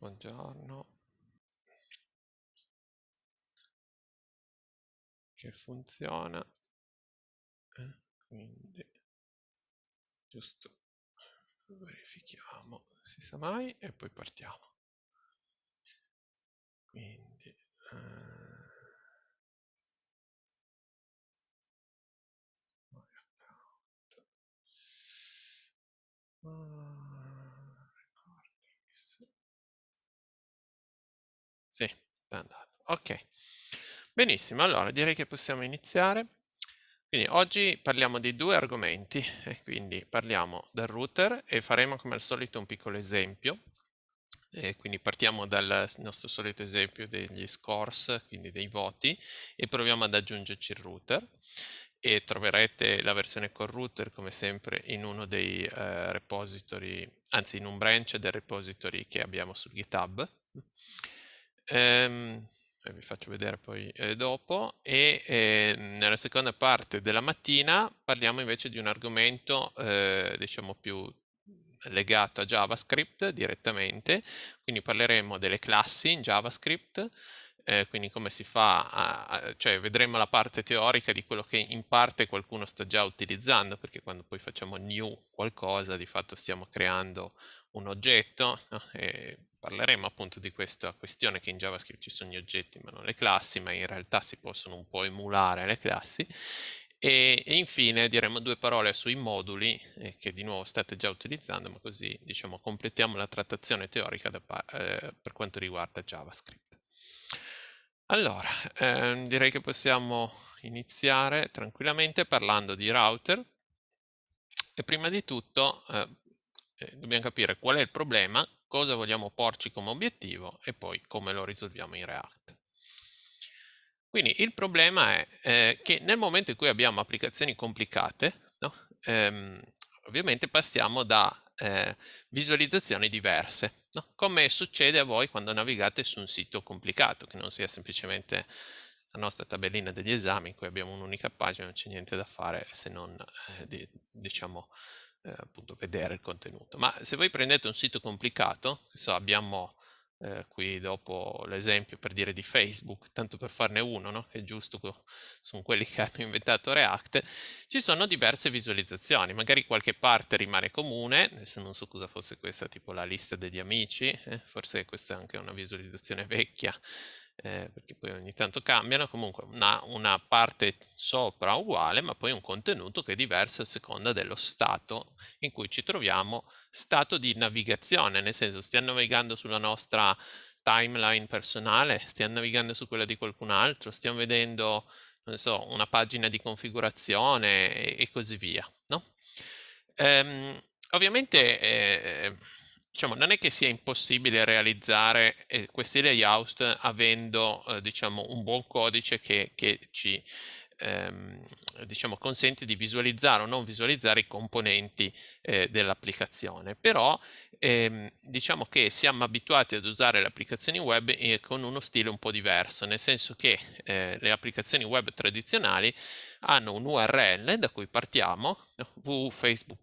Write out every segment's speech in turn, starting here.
buongiorno che funziona eh, quindi giusto verifichiamo si sa mai e poi partiamo quindi eh, my account. Uh, è andato. Ok, benissimo, allora direi che possiamo iniziare. Quindi oggi parliamo di due argomenti, eh, quindi parliamo del router e faremo come al solito un piccolo esempio. Eh, quindi partiamo dal nostro solito esempio degli scores, quindi dei voti, e proviamo ad aggiungerci il router. E troverete la versione col router come sempre in uno dei eh, repository, anzi in un branch del repository che abbiamo su GitHub ehm, vi faccio vedere poi eh, dopo, e eh, nella seconda parte della mattina parliamo invece di un argomento eh, diciamo più legato a JavaScript direttamente, quindi parleremo delle classi in JavaScript, eh, quindi come si fa, a, a, cioè vedremo la parte teorica di quello che in parte qualcuno sta già utilizzando, perché quando poi facciamo new qualcosa di fatto stiamo creando un oggetto no? e parleremo appunto di questa questione che in JavaScript ci sono gli oggetti ma non le classi, ma in realtà si possono un po' emulare le classi. E, e infine diremo due parole sui moduli eh, che di nuovo state già utilizzando, ma così diciamo completiamo la trattazione teorica da, eh, per quanto riguarda JavaScript. Allora, ehm, direi che possiamo iniziare tranquillamente parlando di router e prima di tutto eh, eh dobbiamo capire qual è il problema cosa vogliamo porci come obiettivo e poi come lo risolviamo in React. Quindi il problema è eh, che nel momento in cui abbiamo applicazioni complicate, no? ehm, ovviamente passiamo da eh, visualizzazioni diverse, no? come succede a voi quando navigate su un sito complicato, che non sia semplicemente la nostra tabellina degli esami, in cui abbiamo un'unica pagina, non c'è niente da fare se non eh, di, diciamo, eh, appunto vedere il contenuto. Ma se voi prendete un sito complicato, so, abbiamo eh, qui dopo l'esempio per dire di Facebook, tanto per farne uno, no? che è giusto, sono quelli che hanno inventato React, ci sono diverse visualizzazioni, magari qualche parte rimane comune, adesso non so cosa fosse questa, tipo la lista degli amici, eh? forse questa è anche una visualizzazione vecchia, eh, perché poi ogni tanto cambiano, comunque una, una, parte sopra uguale, ma poi un contenuto che è diverso a seconda dello stato in cui ci troviamo, stato di navigazione, nel senso stiamo navigando sulla nostra timeline personale, stiamo navigando su quella di qualcun altro, stiamo vedendo, non so, una pagina di configurazione e, e così via, no? Ehm, ovviamente... Eh, diciamo, non è che sia impossibile realizzare eh, questi layout avendo eh, diciamo, un buon codice che, che ci ehm, diciamo, consente di visualizzare o non visualizzare i componenti eh, dell'applicazione. Però ehm, diciamo che siamo abituati ad usare le applicazioni web eh, con uno stile un po' diverso, nel senso che eh, le applicazioni web tradizionali hanno un URL da cui partiamo, www.facebook.com,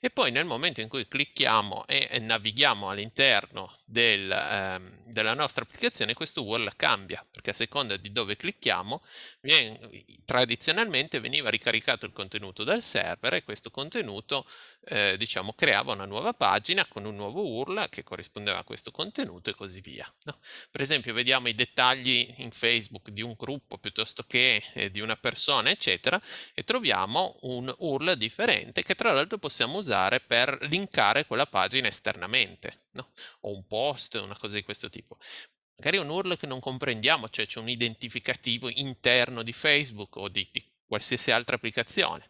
e poi nel momento in cui clicchiamo e, e navighiamo all'interno del, ehm, della nostra applicazione questo URL cambia, perché a seconda di dove clicchiamo viene, tradizionalmente veniva ricaricato il contenuto dal server e questo contenuto eh, diciamo, creava una nuova pagina con un nuovo URL che corrispondeva a questo contenuto e così via. No? Per esempio vediamo i dettagli in Facebook di un gruppo piuttosto che eh, di una persona eccetera e troviamo un URL differente che tra l'altro possiamo usare per linkare quella pagina esternamente no? o un post, una cosa di questo tipo magari è un URL che non comprendiamo, cioè c'è un identificativo interno di Facebook o di, di qualsiasi altra applicazione.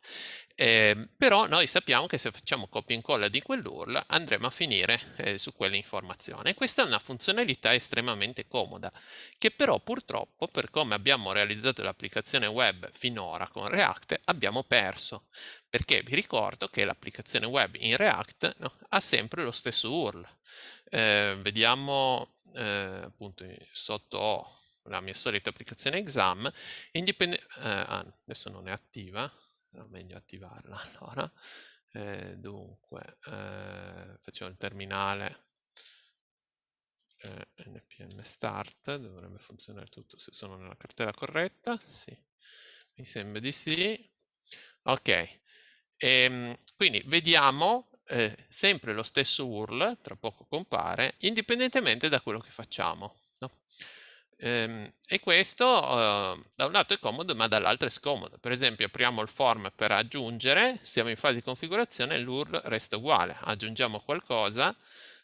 Eh, però noi sappiamo che se facciamo copia e incolla di quell'URL andremo a finire eh, su quell'informazione. questa è una funzionalità estremamente comoda, che però purtroppo per come abbiamo realizzato l'applicazione web finora con React abbiamo perso, perché vi ricordo che l'applicazione web in React no, ha sempre lo stesso URL. Eh, vediamo eh, appunto eh, sotto ho la mia solita applicazione exam, indipende- eh, ah, adesso non è attiva, sarà meglio attivarla allora. Eh, dunque, eh, facciamo il terminale eh, npm start, dovrebbe funzionare tutto se sono nella cartella corretta, sì, mi sembra di sì. Ok, e, ehm, quindi vediamo eh, sempre lo stesso URL, tra poco compare, indipendentemente da quello che facciamo. No? Ehm, e questo eh, da un lato è comodo ma dall'altro è scomodo. Per esempio apriamo il form per aggiungere, siamo in fase di configurazione, l'URL resta uguale, aggiungiamo qualcosa,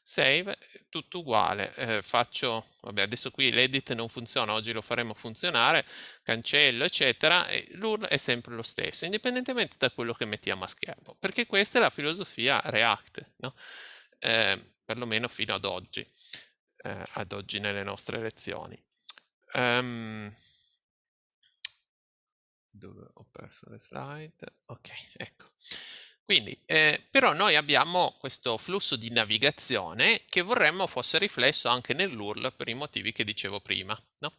save, tutto uguale, eh, faccio, vabbè adesso qui l'edit non funziona, oggi lo faremo funzionare, cancello eccetera, l'URL è sempre lo stesso, indipendentemente da quello che mettiamo a schermo, perché questa è la filosofia React, no? eh, perlomeno fino ad oggi, eh, ad oggi nelle nostre lezioni. Um, dove ho perso le slide? Ok, ecco. Quindi, eh, però noi abbiamo questo flusso di navigazione che vorremmo fosse riflesso anche nell'URL per i motivi che dicevo prima. No?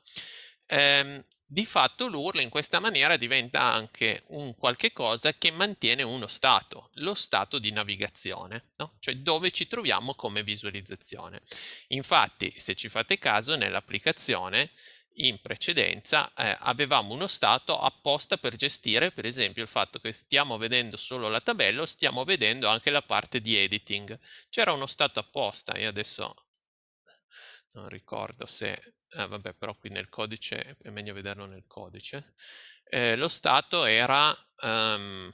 Ehm, di fatto l'URL in questa maniera diventa anche un qualche cosa che mantiene uno stato, lo stato di navigazione, no? cioè dove ci troviamo come visualizzazione. Infatti, se ci fate caso, nell'applicazione in precedenza eh, avevamo uno stato apposta per gestire per esempio il fatto che stiamo vedendo solo la tabella o stiamo vedendo anche la parte di editing c'era uno stato apposta io adesso non ricordo se eh, vabbè però qui nel codice è meglio vederlo nel codice eh, lo stato era um,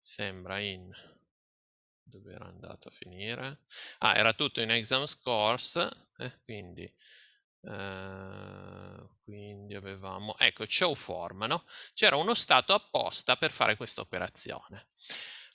sembra in dove era andato a finire ah era tutto in exam scores eh, quindi Ehm, quindi avevamo, ecco, show form, no? C'era uno stato apposta per fare questa operazione.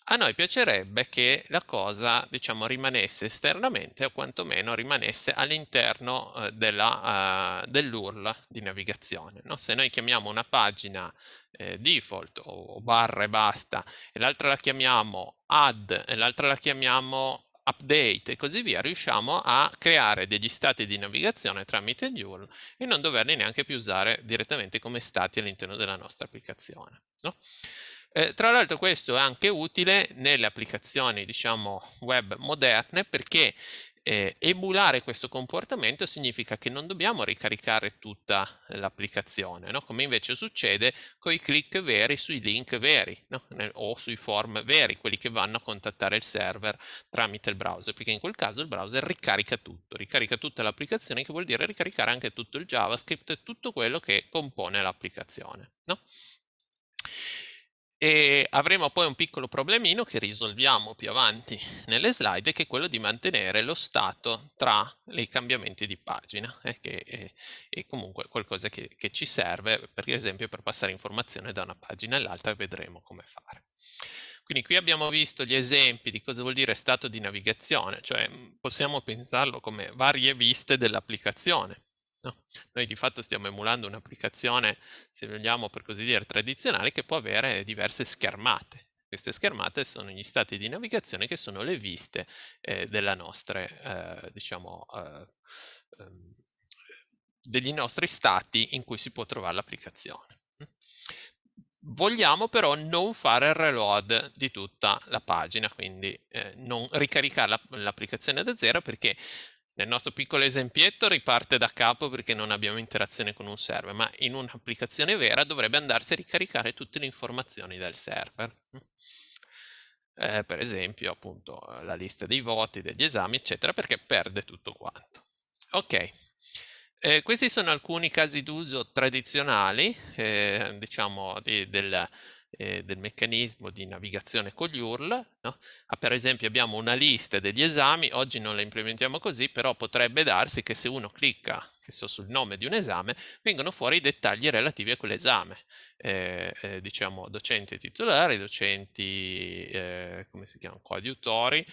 A noi piacerebbe che la cosa, diciamo, rimanesse esternamente o quantomeno rimanesse all'interno eh, dell'URL uh, eh, dell di navigazione. No? Se noi chiamiamo una pagina eh, default o, o barra e basta, e l'altra la chiamiamo add e l'altra la chiamiamo update e così via, riusciamo a creare degli stati di navigazione tramite Joule e non doverli neanche più usare direttamente come stati all'interno della nostra applicazione. No? Eh, tra l'altro questo è anche utile nelle applicazioni diciamo, web moderne perché eh, emulare questo comportamento significa che non dobbiamo ricaricare tutta l'applicazione, no? come invece succede con i click veri sui link veri no? o sui form veri, quelli che vanno a contattare il server tramite il browser, perché in quel caso il browser ricarica tutto, ricarica tutta l'applicazione, che vuol dire ricaricare anche tutto il JavaScript e tutto quello che compone l'applicazione. No? e avremo poi un piccolo problemino che risolviamo più avanti nelle slide che è quello di mantenere lo stato tra i cambiamenti di pagina eh, che è, eh, è, comunque qualcosa che, che ci serve per esempio per passare informazione da una pagina all'altra e vedremo come fare. Quindi qui abbiamo visto gli esempi di cosa vuol dire stato di navigazione, cioè mm, possiamo pensarlo come varie viste dell'applicazione No? Noi di fatto stiamo emulando un'applicazione, se vogliamo per così dire, tradizionale che può avere diverse schermate. Queste schermate sono gli stati di navigazione che sono le viste eh, della nostre, eh, diciamo, eh, ehm, degli nostri stati in cui si può trovare l'applicazione. Vogliamo però non fare il reload di tutta la pagina, quindi eh, non ricaricare l'applicazione da zero perché nel nostro piccolo esempietto riparte da capo perché non abbiamo interazione con un server, ma in un'applicazione vera dovrebbe andarsi a ricaricare tutte le informazioni del server. Eh, per esempio appunto la lista dei voti, degli esami, eccetera, perché perde tutto quanto. Ok, eh, questi sono alcuni casi d'uso tradizionali, eh, diciamo, di, del, eh, del meccanismo di navigazione con gli URL. No? Ah, per esempio abbiamo una lista degli esami, oggi non la implementiamo così, però potrebbe darsi che se uno clicca so, sul nome di un esame vengono fuori i dettagli relativi a quell'esame, eh, eh, diciamo docenti titolari, docenti eh, come si chiamano, coadiutori,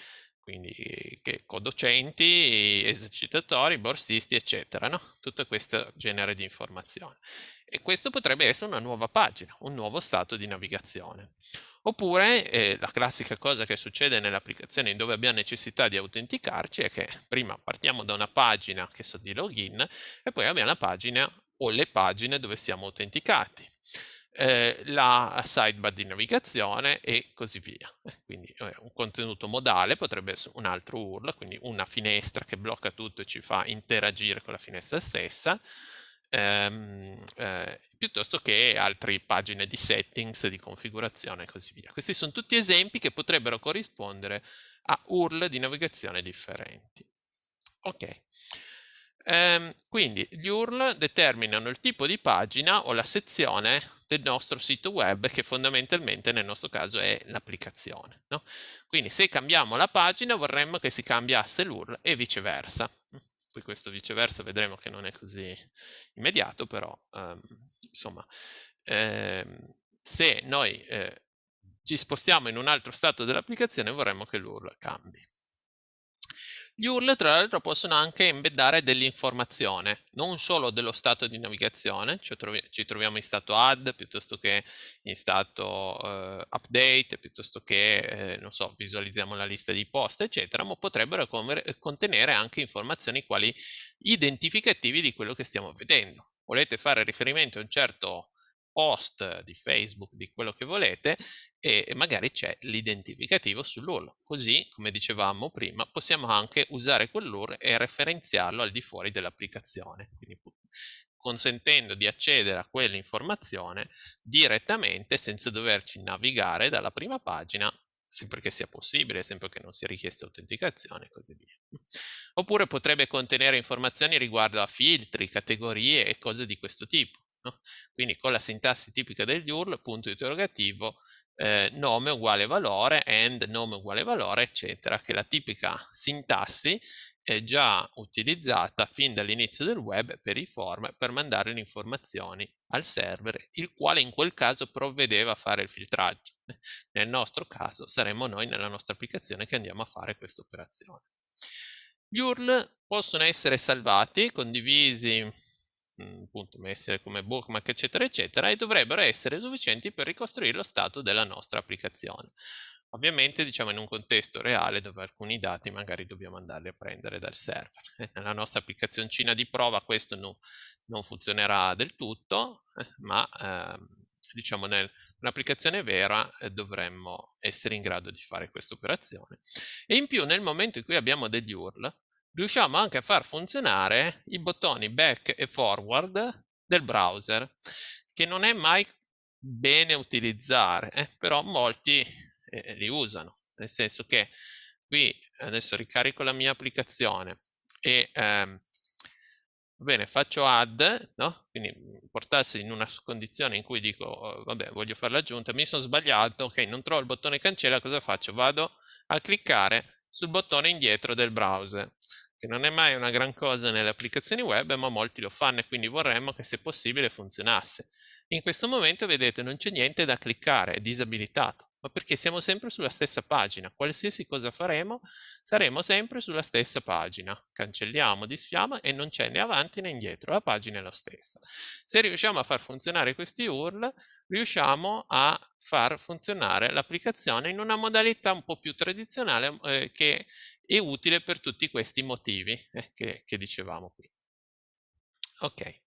quindi che codocenti, esercitatori, borsisti, eccetera, no? tutto questo genere di informazioni. E questo potrebbe essere una nuova pagina, un nuovo stato di navigazione. Oppure eh, la classica cosa che succede nell'applicazione dove abbiamo necessità di autenticarci è che prima partiamo da una pagina che so di login e poi abbiamo la pagina o le pagine dove siamo autenticati eh, la sidebar di navigazione e così via. Quindi eh, un contenuto modale potrebbe essere un altro URL, quindi una finestra che blocca tutto e ci fa interagire con la finestra stessa, ehm, eh, piuttosto che altre pagine di settings, di configurazione e così via. Questi sono tutti esempi che potrebbero corrispondere a URL di navigazione differenti. Ok. Ehm, quindi gli URL determinano il tipo di pagina o la sezione del nostro sito web che fondamentalmente nel nostro caso è l'applicazione. No? Quindi se cambiamo la pagina vorremmo che si cambiasse l'URL e viceversa. Poi questo viceversa vedremo che non è così immediato, però ehm, insomma ehm, se noi eh, ci spostiamo in un altro stato dell'applicazione vorremmo che l'URL cambi. Gli URL tra l'altro possono anche embeddare dell'informazione, non solo dello stato di navigazione, ci, trovi ci troviamo in stato add piuttosto che in stato eh, update, piuttosto che, eh, non so, visualizziamo la lista di post, eccetera, ma potrebbero contenere anche informazioni quali identificativi di quello che stiamo vedendo. Volete fare riferimento a un certo host, di Facebook, di quello che volete e magari c'è l'identificativo sull'URL. Così, come dicevamo prima, possiamo anche usare quell'URL e referenziarlo al di fuori dell'applicazione, quindi consentendo di accedere a quell'informazione direttamente senza doverci navigare dalla prima pagina sempre che sia possibile, sempre che non sia richiesta autenticazione e così via. Oppure potrebbe contenere informazioni riguardo a filtri, categorie e cose di questo tipo. No? Quindi con la sintassi tipica degli URL, punto interrogativo, eh, nome uguale valore, and nome uguale valore, eccetera, che è la tipica sintassi è già utilizzata fin dall'inizio del web per i form per mandare le informazioni al server, il quale in quel caso provvedeva a fare il filtraggio. Nel nostro caso saremmo noi nella nostra applicazione che andiamo a fare questa operazione. Gli URL possono essere salvati, condivisi Mm, appunto messe come bookmark eccetera eccetera e dovrebbero essere sufficienti per ricostruire lo stato della nostra applicazione ovviamente diciamo in un contesto reale dove alcuni dati magari dobbiamo andarli a prendere dal server nella nostra applicazioncina di prova questo no, non funzionerà del tutto ma ehm, diciamo nell'applicazione vera eh, dovremmo essere in grado di fare questa operazione e in più nel momento in cui abbiamo degli URL riusciamo anche a far funzionare i bottoni back e forward del browser, che non è mai bene utilizzare, eh, però molti eh, eh li usano, nel senso che qui adesso ricarico la mia applicazione e ehm, bene, faccio add, no? quindi mm, portarsi in una condizione in cui dico, oh, vabbè, voglio fare l'aggiunta, mi sono sbagliato, ok, non trovo il bottone cancella, cosa faccio? Vado a cliccare sul bottone indietro del browser che non è mai una gran cosa nelle applicazioni web, ma molti lo fanno e quindi vorremmo che se possibile funzionasse. In questo momento vedete non c'è niente da cliccare, è disabilitato, ma perché siamo sempre sulla stessa pagina, qualsiasi cosa faremo saremo sempre sulla stessa pagina. Cancelliamo, disfiamo e non c'è né avanti né indietro, la pagina è la stessa. Se riusciamo a far funzionare questi URL, riusciamo a far funzionare l'applicazione in una modalità un po' più tradizionale eh, che è utile per tutti questi motivi eh, che, che, dicevamo qui. Ok,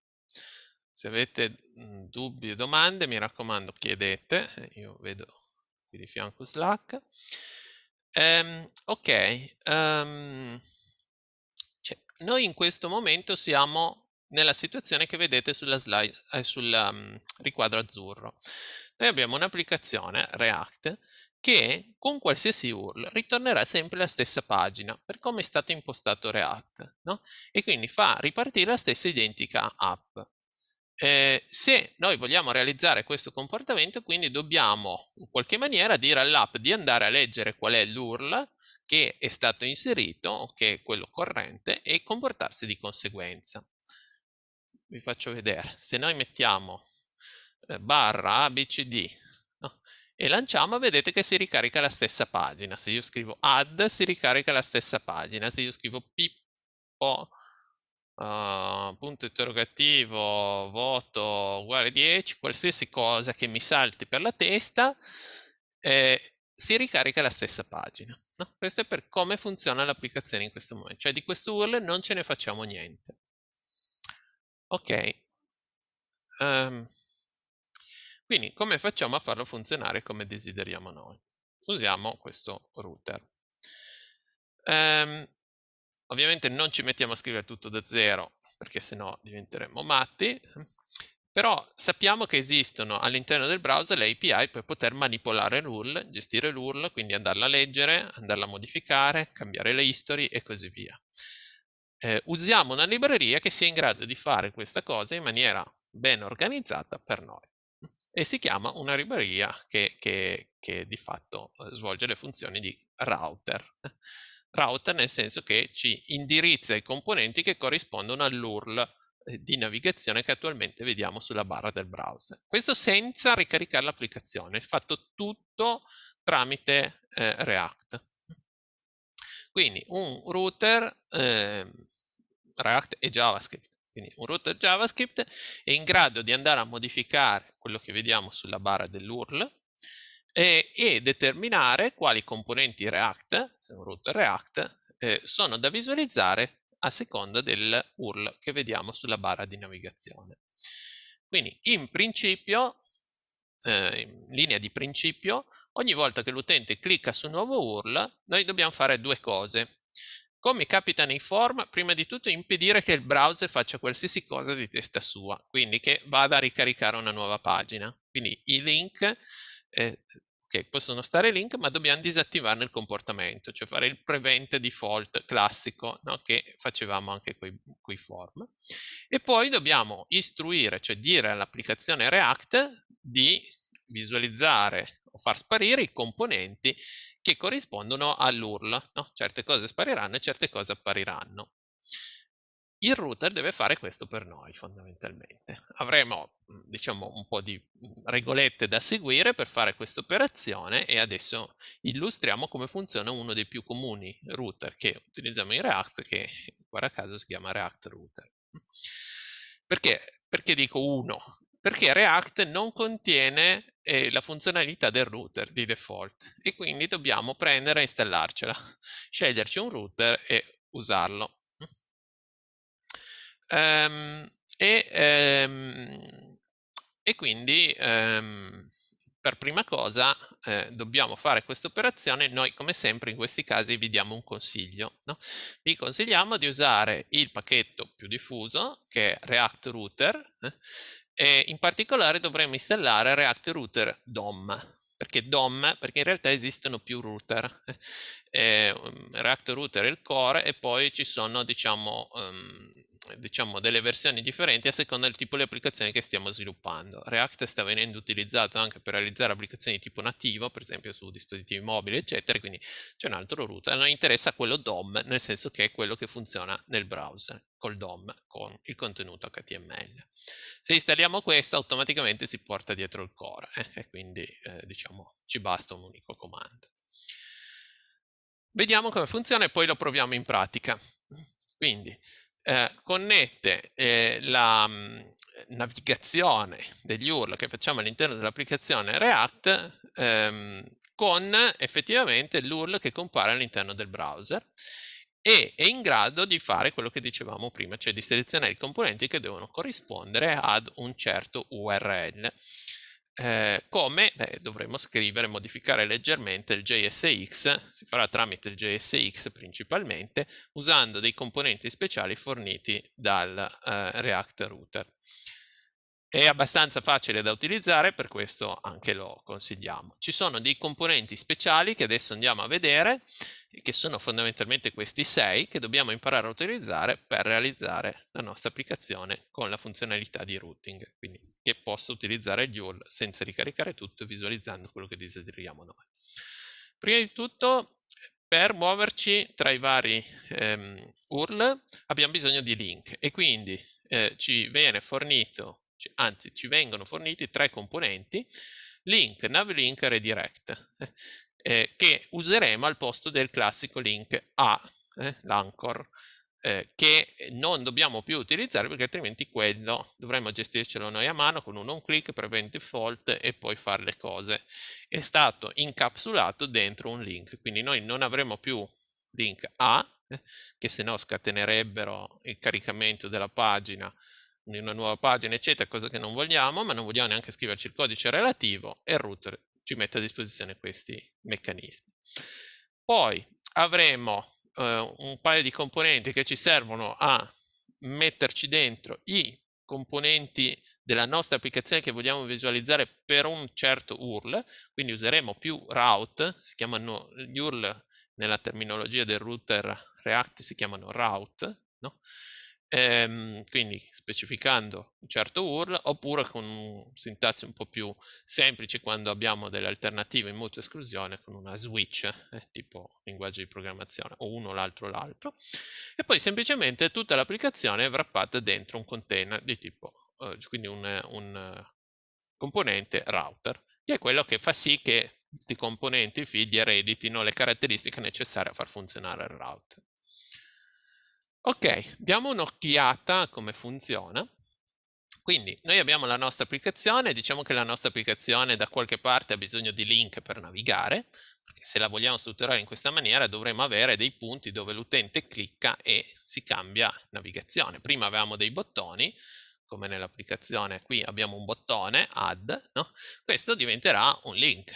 se avete mm, dubbi o domande mi raccomando chiedete, io vedo qui di fianco Slack. Um, ok, um, cioè, noi in questo momento siamo nella situazione che vedete sulla slide, eh, sul um, riquadro azzurro. Noi abbiamo un'applicazione React che con qualsiasi URL ritornerà sempre la stessa pagina per come è stato impostato React no? e quindi fa ripartire la stessa identica app. Eh, se noi vogliamo realizzare questo comportamento quindi dobbiamo in qualche maniera dire all'app di andare a leggere qual è l'URL che è stato inserito, che è quello corrente e comportarsi di conseguenza. Vi faccio vedere, se noi mettiamo eh, barra abcd e lanciamo vedete che si ricarica la stessa pagina. Se io scrivo add si ricarica la stessa pagina, se io scrivo pippo uh, punto interrogativo voto uguale 10, qualsiasi cosa che mi salti per la testa eh, si ricarica la stessa pagina. No? Questo è per come funziona l'applicazione in questo momento, cioè di questo URL non ce ne facciamo niente. Ok. Um, quindi come facciamo a farlo funzionare come desideriamo noi? Usiamo questo router. Ehm, ovviamente non ci mettiamo a scrivere tutto da zero, perché sennò diventeremmo matti, però sappiamo che esistono all'interno del browser le API per poter manipolare l'URL, gestire l'URL, quindi andarla a leggere, andarla a modificare, cambiare le history e così via. Eh, usiamo una libreria che sia in grado di fare questa cosa in maniera ben organizzata per noi e si chiama una libreria che, che, che di fatto eh, svolge le funzioni di router. Router nel senso che ci indirizza i componenti che corrispondono all'URL eh, di navigazione che attualmente vediamo sulla barra del browser. Questo senza ricaricare l'applicazione, fatto tutto tramite eh, React. Quindi un router eh, React e JavaScript quindi un router JavaScript è in grado di andare a modificare quello che vediamo sulla barra dell'URL e, e, determinare quali componenti React, se un router React, eh, sono da visualizzare a seconda del URL che vediamo sulla barra di navigazione. Quindi in principio, eh, in linea di principio, ogni volta che l'utente clicca su un nuovo URL, noi dobbiamo fare due cose. Come capita nei form, prima di tutto impedire che il browser faccia qualsiasi cosa di testa sua, quindi che vada a ricaricare una nuova pagina. Quindi i link eh, Okay, possono stare link, ma dobbiamo disattivarne il comportamento, cioè fare il prevent default classico no, che facevamo anche con i form. E poi dobbiamo istruire, cioè dire all'applicazione React di visualizzare o far sparire i componenti che corrispondono all'URL. No? Certe cose spariranno e certe cose appariranno. Il router deve fare questo per noi fondamentalmente. Avremo mm, diciamo un po' di mm, regolette da seguire per fare questa operazione e adesso illustriamo come funziona uno dei più comuni router che utilizziamo in React che guarda caso si chiama React Router. Perché? Perché dico uno? perché React non contiene eh, la funzionalità del router di default e quindi dobbiamo prendere e installarcela, sceglierci un router e usarlo. Um, e, um, e, quindi um, per prima cosa eh, dobbiamo fare questa operazione, noi come sempre in questi casi vi diamo un consiglio. No? Vi consigliamo di usare il pacchetto più diffuso che è React Router eh, e in particolare dovremmo installare React Router DOM. Perché DOM? Perché in realtà esistono più router. Eh, React Router è il core e poi ci sono, diciamo, um, diciamo, delle versioni differenti a seconda del tipo di applicazione che stiamo sviluppando. React sta venendo utilizzato anche per realizzare applicazioni di tipo nativo, per esempio su dispositivi mobili, eccetera, quindi c'è un altro router. noi interessa quello DOM, nel senso che è quello che funziona nel browser, col DOM, con il contenuto HTML. Se installiamo questo, automaticamente si porta dietro il core, eh, e quindi eh, diciamo, ci basta un unico comando. Vediamo come funziona e poi lo proviamo in pratica. Quindi, eh, connette eh, la mm, navigazione degli URL che facciamo all'interno dell'applicazione React ehm, con effettivamente l'URL che compare all'interno del browser e è in grado di fare quello che dicevamo prima, cioè di selezionare i componenti che devono corrispondere ad un certo URL. Eh, come? Beh, dovremo scrivere e modificare leggermente il JSX, si farà tramite il JSX principalmente, usando dei componenti speciali forniti dal eh, React Router. È abbastanza facile da utilizzare, per questo anche lo consigliamo. Ci sono dei componenti speciali che adesso andiamo a vedere, che sono fondamentalmente questi sei che dobbiamo imparare a utilizzare per realizzare la nostra applicazione con la funzionalità di routing, quindi che possa utilizzare gli URL senza ricaricare tutto visualizzando quello che desideriamo noi. Prima di tutto, per muoverci tra i vari ehm, URL abbiamo bisogno di link e quindi eh, ci viene fornito anzi ci vengono forniti tre componenti, link, navlink e redirect, eh, eh, che useremo al posto del classico link A, eh, l'anchor, eh, che non dobbiamo più utilizzare perché altrimenti quello dovremmo gestircelo noi a mano con un on click, prevent default e poi fare le cose. È stato incapsulato dentro un link, quindi noi non avremo più link A, eh, che se no scatenerebbero il caricamento della pagina di una nuova pagina, eccetera, cosa che non vogliamo, ma non vogliamo neanche scriverci il codice relativo e il router ci mette a disposizione questi meccanismi. Poi avremo eh, un paio di componenti che ci servono a metterci dentro i componenti della nostra applicazione che vogliamo visualizzare per un certo URL, quindi useremo più route, si chiamano gli URL nella terminologia del router React si chiamano route, no? Ehm, quindi specificando un certo URL oppure con sintassi un po' più semplice quando abbiamo delle alternative in mutua esclusione con una switch eh, tipo linguaggio di programmazione o uno l'altro l'altro e poi semplicemente tutta l'applicazione è wrappata dentro un container di tipo eh, quindi un, un componente router che è quello che fa sì che tutti i componenti, i feed ereditino le caratteristiche necessarie a far funzionare il router. Ok, diamo un'occhiata a come funziona. Quindi noi abbiamo la nostra applicazione, diciamo che la nostra applicazione da qualche parte ha bisogno di link per navigare, perché se la vogliamo strutturare in questa maniera dovremo avere dei punti dove l'utente clicca e si cambia navigazione. Prima avevamo dei bottoni, come nell'applicazione qui abbiamo un bottone, add, no? questo diventerà un link.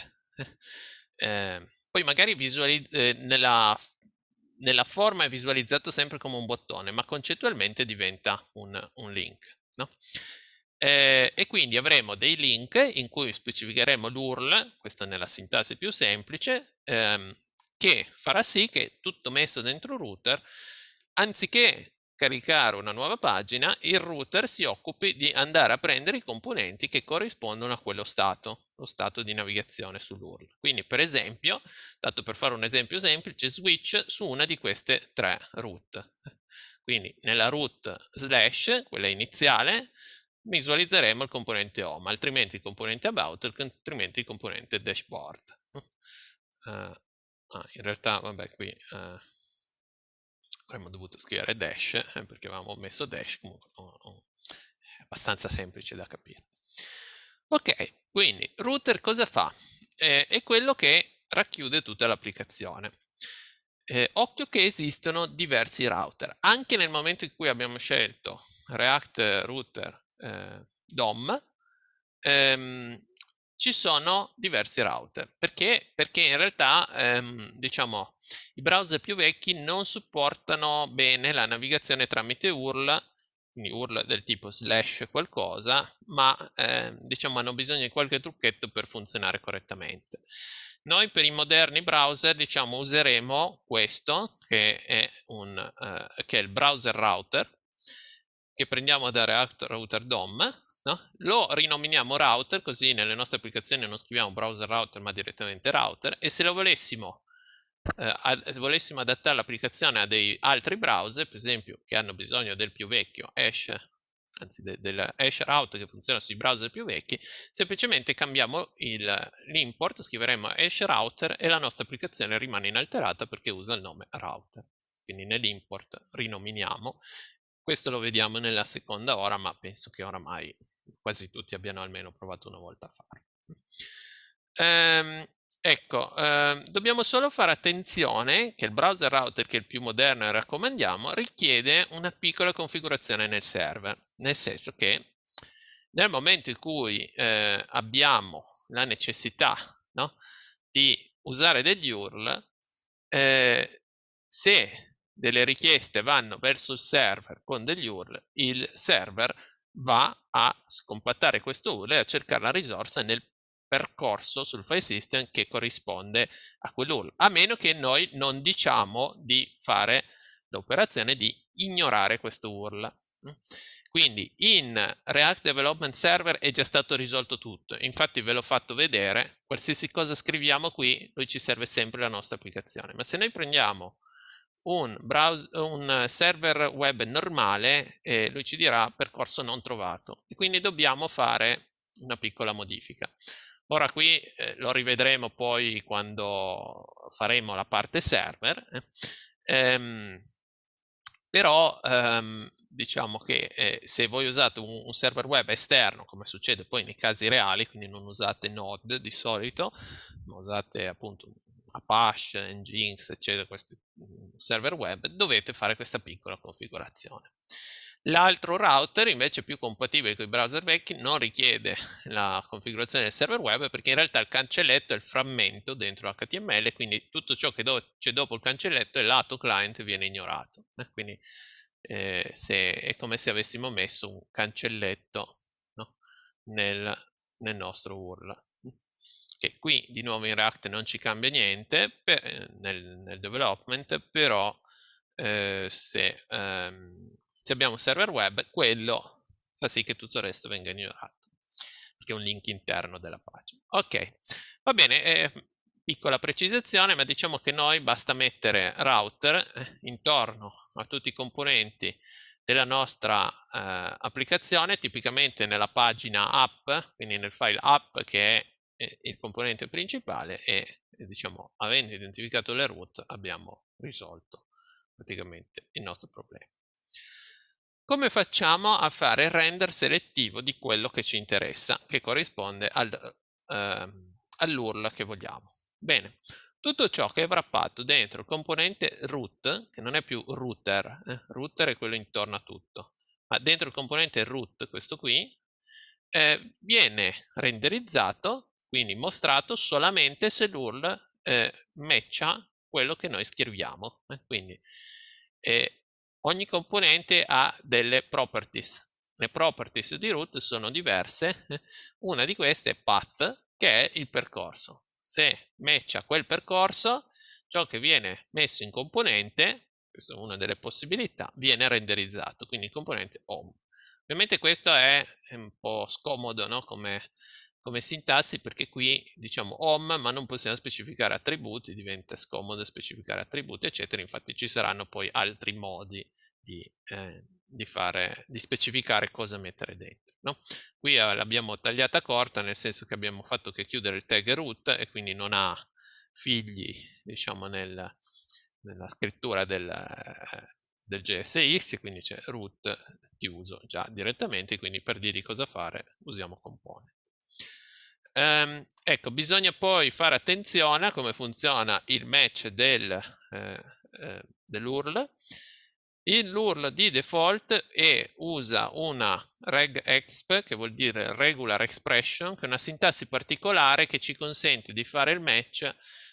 Eh, poi magari eh, nella nella forma è visualizzato sempre come un bottone, ma concettualmente diventa un, un link. No? Eh, e quindi avremo dei link in cui specificheremo l'URL, questo nella sintesi più semplice, ehm, che farà sì che tutto messo dentro router, anziché caricare una nuova pagina, il router si occupi di andare a prendere i componenti che corrispondono a quello stato, lo stato di navigazione sull'URL. Quindi per esempio, tanto per fare un esempio semplice, switch su una di queste tre root. Quindi nella root slash, quella iniziale, visualizzeremo il componente home, altrimenti il componente about, altrimenti il componente dashboard. Uh, ah, in realtà, vabbè, qui... Uh, avremmo dovuto scrivere dash eh, perché avevamo messo dash comunque oh, oh, abbastanza semplice da capire ok quindi router cosa fa eh, è quello che racchiude tutta l'applicazione eh, occhio che esistono diversi router anche nel momento in cui abbiamo scelto react router eh, dom ehm, ci sono diversi router. Perché? Perché in realtà, ehm, diciamo, i browser più vecchi non supportano bene la navigazione tramite URL, quindi URL del tipo slash qualcosa, ma ehm, diciamo hanno bisogno di qualche trucchetto per funzionare correttamente. Noi per i moderni browser, diciamo, useremo questo, che è, un, eh, che è il browser router, che prendiamo da React Router DOM, No? Lo rinominiamo router, così nelle nostre applicazioni non scriviamo browser router ma direttamente router e se lo volessimo, eh, ad, se volessimo adattare l'applicazione a dei altri browser, per esempio che hanno bisogno del più vecchio hash, anzi de, del hash route che funziona sui browser più vecchi, semplicemente cambiamo l'import, scriveremo hash router e la nostra applicazione rimane inalterata perché usa il nome router quindi nell'import rinominiamo questo lo vediamo nella seconda ora, ma penso che oramai quasi tutti abbiano almeno provato una volta a farlo. Ehm, ecco, eh, dobbiamo solo fare attenzione che il browser router, che è il più moderno e raccomandiamo, richiede una piccola configurazione nel server, nel senso che nel momento in cui eh, abbiamo la necessità no, di usare degli URL, eh, se delle richieste vanno verso il server con degli URL, il server va a scompattare questo URL e a cercare la risorsa nel percorso sul file system che corrisponde a quell'URL, a meno che noi non diciamo di fare l'operazione di ignorare questo URL. Quindi in React Development Server è già stato risolto tutto, infatti ve l'ho fatto vedere, qualsiasi cosa scriviamo qui, lui ci serve sempre la nostra applicazione, ma se noi prendiamo un, browser, un server web normale eh, lui ci dirà percorso non trovato e quindi dobbiamo fare una piccola modifica. Ora qui eh, lo rivedremo poi quando faremo la parte server, eh. ehm, però ehm, diciamo che eh, se voi usate un, un, server web esterno, come succede poi nei casi reali, quindi non usate Node di solito, ma usate appunto Apache, Nginx, eccetera, questi mm, server web, dovete fare questa piccola configurazione. L'altro router invece più compatibile con i browser vecchi non richiede la configurazione del server web perché in realtà il cancelletto è il frammento dentro HTML, quindi tutto ciò che do c'è dopo il cancelletto è lato client viene ignorato. Eh, quindi eh, se, è come se avessimo messo un cancelletto no? nel, nel nostro URL che qui di nuovo in React non ci cambia niente per, eh, nel, nel, development, però eh, se, ehm, se, abbiamo un server web, quello fa sì che tutto il resto venga ignorato, perché è un link interno della pagina. Ok, va bene, eh, piccola precisazione, ma diciamo che noi basta mettere router eh, intorno a tutti i componenti della nostra eh, applicazione, tipicamente nella pagina app, quindi nel file app che è il componente principale e eh, diciamo avendo identificato le root abbiamo risolto praticamente il nostro problema. Come facciamo a fare il render selettivo di quello che ci interessa che corrisponde al, eh, all'URL che vogliamo? Bene, tutto ciò che è wrappato dentro il componente root, che non è più router, eh? router è quello intorno a tutto, ma dentro il componente root, questo qui, eh, viene renderizzato quindi mostrato solamente se l'URL eh, matcha quello che noi scriviamo. Eh? Quindi eh, ogni componente ha delle properties. Le properties di root sono diverse, eh. una di queste è path, che è il percorso. Se matcha quel percorso, ciò che viene messo in componente, questa è una delle possibilità, viene renderizzato, quindi il componente home. Ovviamente questo è un po' scomodo no? come come sintassi perché qui diciamo home ma non possiamo specificare attributi, diventa scomodo specificare attributi eccetera, infatti ci saranno poi altri modi di, eh, di, fare, di specificare cosa mettere dentro. No? Qui eh, l'abbiamo tagliata corta nel senso che abbiamo fatto che chiudere il tag root e quindi non ha figli diciamo nel, nella scrittura del, eh, del JSX, quindi c'è root chiuso già direttamente, quindi per dirgli cosa fare usiamo component. Ehm, ecco, bisogna poi fare attenzione a come funziona il match del, eh, eh, dell'URL. L'URL di default è, usa una regexp, che vuol dire regular expression, che è una sintassi particolare che ci consente di fare il match,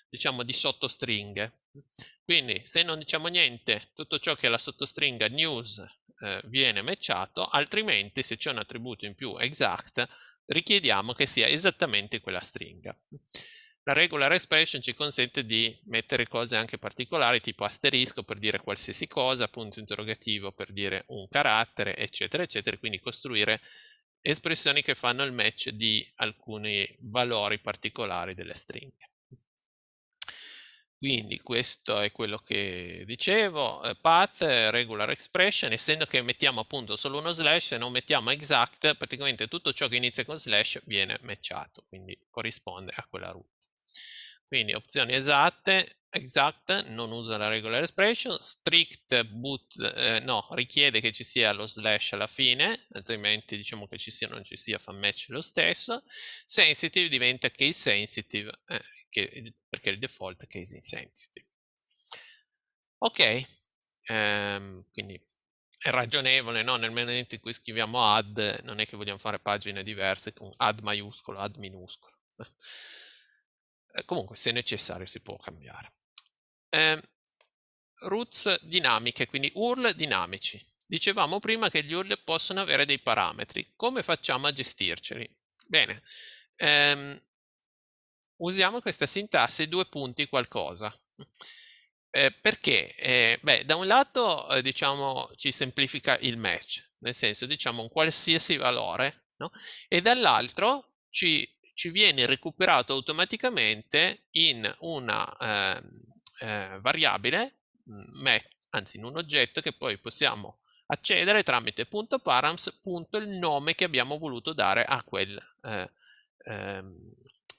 diciamo, di sottostringhe. Quindi, se non diciamo niente, tutto ciò che è la sottostringa news eh, viene matchato, altrimenti se c'è un attributo in più exact, richiediamo che sia esattamente quella stringa. La regular expression ci consente di mettere cose anche particolari, tipo asterisco per dire qualsiasi cosa, punto interrogativo per dire un carattere, eccetera, eccetera, quindi costruire espressioni che fanno il match di alcuni valori particolari delle stringhe. Quindi questo è quello che dicevo, eh, path, regular expression, essendo che mettiamo appunto solo uno slash e non mettiamo exact, praticamente tutto ciò che inizia con slash viene matchato, quindi corrisponde a quella root. Quindi opzioni esatte, exact non usa la regular expression, strict boot eh, no, richiede che ci sia lo slash alla fine, altrimenti diciamo che ci sia o non ci sia fa match lo stesso, sensitive diventa case sensitive, eh, che, perché il default è case insensitive. Ok, ehm, quindi è ragionevole, no? nel momento in cui scriviamo add non è che vogliamo fare pagine diverse con add maiuscolo, add minuscolo eh, comunque se necessario si può cambiare eh, roots dinamiche, quindi URL dinamici. Dicevamo prima che gli URL possono avere dei parametri. Come facciamo a gestirceli? Bene, ehm, usiamo questa sintassi due punti qualcosa. Eh, perché? Eh, beh, da un lato, eh, diciamo, ci semplifica il match, nel senso, diciamo, un qualsiasi valore, no? E dall'altro ci, ci, viene recuperato automaticamente in una ehm, eh, variabile, mm, met, anzi in un oggetto che poi possiamo accedere tramite punto params punto il nome che abbiamo voluto dare a, quel, eh, ehm,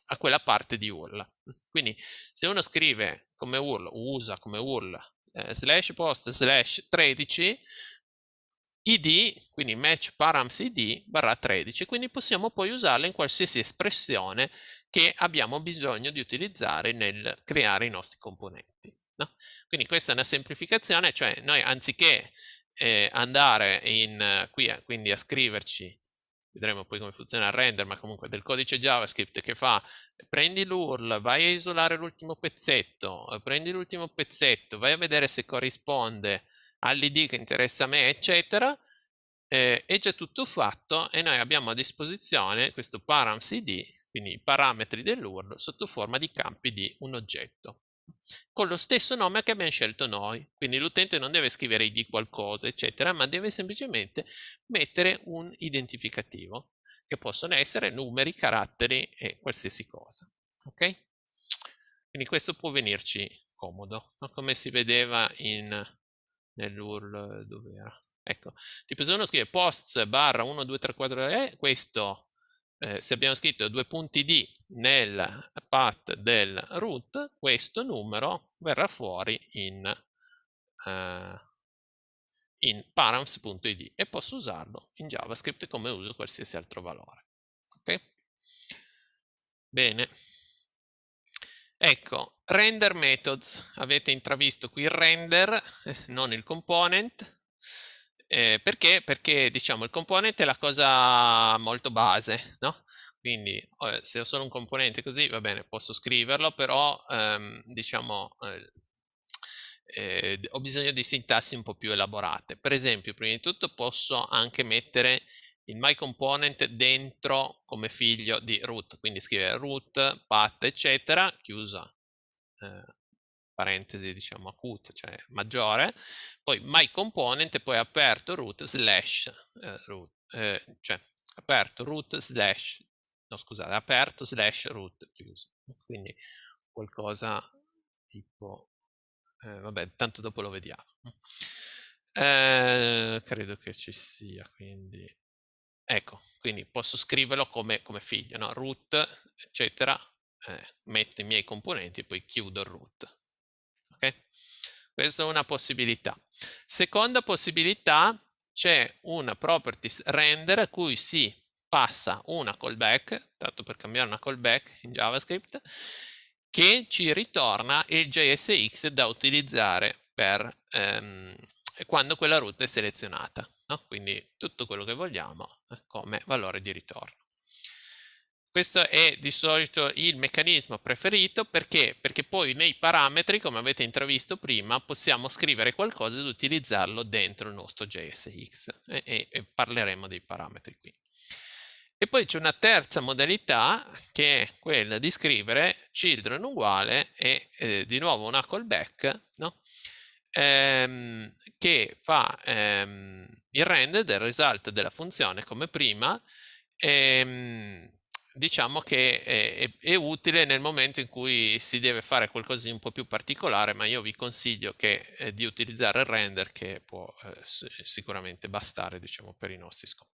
a quella parte di URL. Quindi se uno scrive come URL, usa come URL, eh, slash post slash 13, id, quindi match params id barra 13, quindi possiamo poi usarla in qualsiasi espressione che abbiamo bisogno di utilizzare nel creare i nostri componenti. No? Quindi questa è una semplificazione, cioè noi anziché eh, andare in, qui a, quindi a scriverci vedremo poi come funziona il render, ma comunque del codice JavaScript che fa prendi l'URL, vai a isolare l'ultimo pezzetto, eh, prendi l'ultimo pezzetto, vai a vedere se corrisponde all'ID che interessa a me, eccetera, eh, è già tutto fatto e noi abbiamo a disposizione questo params ID quindi i parametri dell'URL, sotto forma di campi di un oggetto, con lo stesso nome che abbiamo scelto noi. Quindi l'utente non deve scrivere id qualcosa, eccetera, ma deve semplicemente mettere un identificativo, che possono essere numeri, caratteri e qualsiasi cosa. Ok? Quindi questo può venirci comodo, no? come si vedeva nell'URL dove era. Ecco, tipo se uno scrive posts barra 1, eh, questo eh, se abbiamo scritto due punti D nel path del root, questo numero verrà fuori in, eh, in params.id e posso usarlo in JavaScript come uso qualsiasi altro valore. Okay? Bene. Ecco, render methods. Avete intravisto qui il render, non il component. Eh, perché? Perché diciamo il component è la cosa molto base, no? Quindi eh, se ho solo un componente così va bene, posso scriverlo, però ehm, diciamo eh, eh, ho bisogno di sintassi un po' più elaborate. Per esempio, prima di tutto posso anche mettere il myComponent dentro come figlio di root, quindi scrivere root, path, eccetera, chiusa eh, parentesi diciamo acute, cioè maggiore, poi my component, e poi aperto root slash eh, root, eh, cioè aperto root slash, no scusate, aperto slash root chiuso, quindi qualcosa tipo, eh, vabbè tanto dopo lo vediamo. Eh, credo che ci sia, quindi ecco, quindi posso scriverlo come, come figlio, no? root eccetera, eh, metto i miei componenti e poi chiudo root ok? Questa è una possibilità. Seconda possibilità, c'è una properties render a cui si passa una callback, tanto per cambiare una callback in JavaScript, che ci ritorna il JSX da utilizzare per, ehm, quando quella route è selezionata. No? Quindi tutto quello che vogliamo come valore di ritorno. Questo è di solito il meccanismo preferito perché? perché poi nei parametri, come avete intravisto prima, possiamo scrivere qualcosa ed utilizzarlo dentro il nostro JSX e, e, e parleremo dei parametri qui. E poi c'è una terza modalità che è quella di scrivere children uguale e eh, di nuovo una callback no? ehm, che fa ehm, il render del result della funzione come prima ehm, diciamo che è, è, è, utile nel momento in cui si deve fare qualcosa di un po' più particolare, ma io vi consiglio che, eh, di utilizzare il render che può eh, sicuramente bastare diciamo, per i nostri scopi.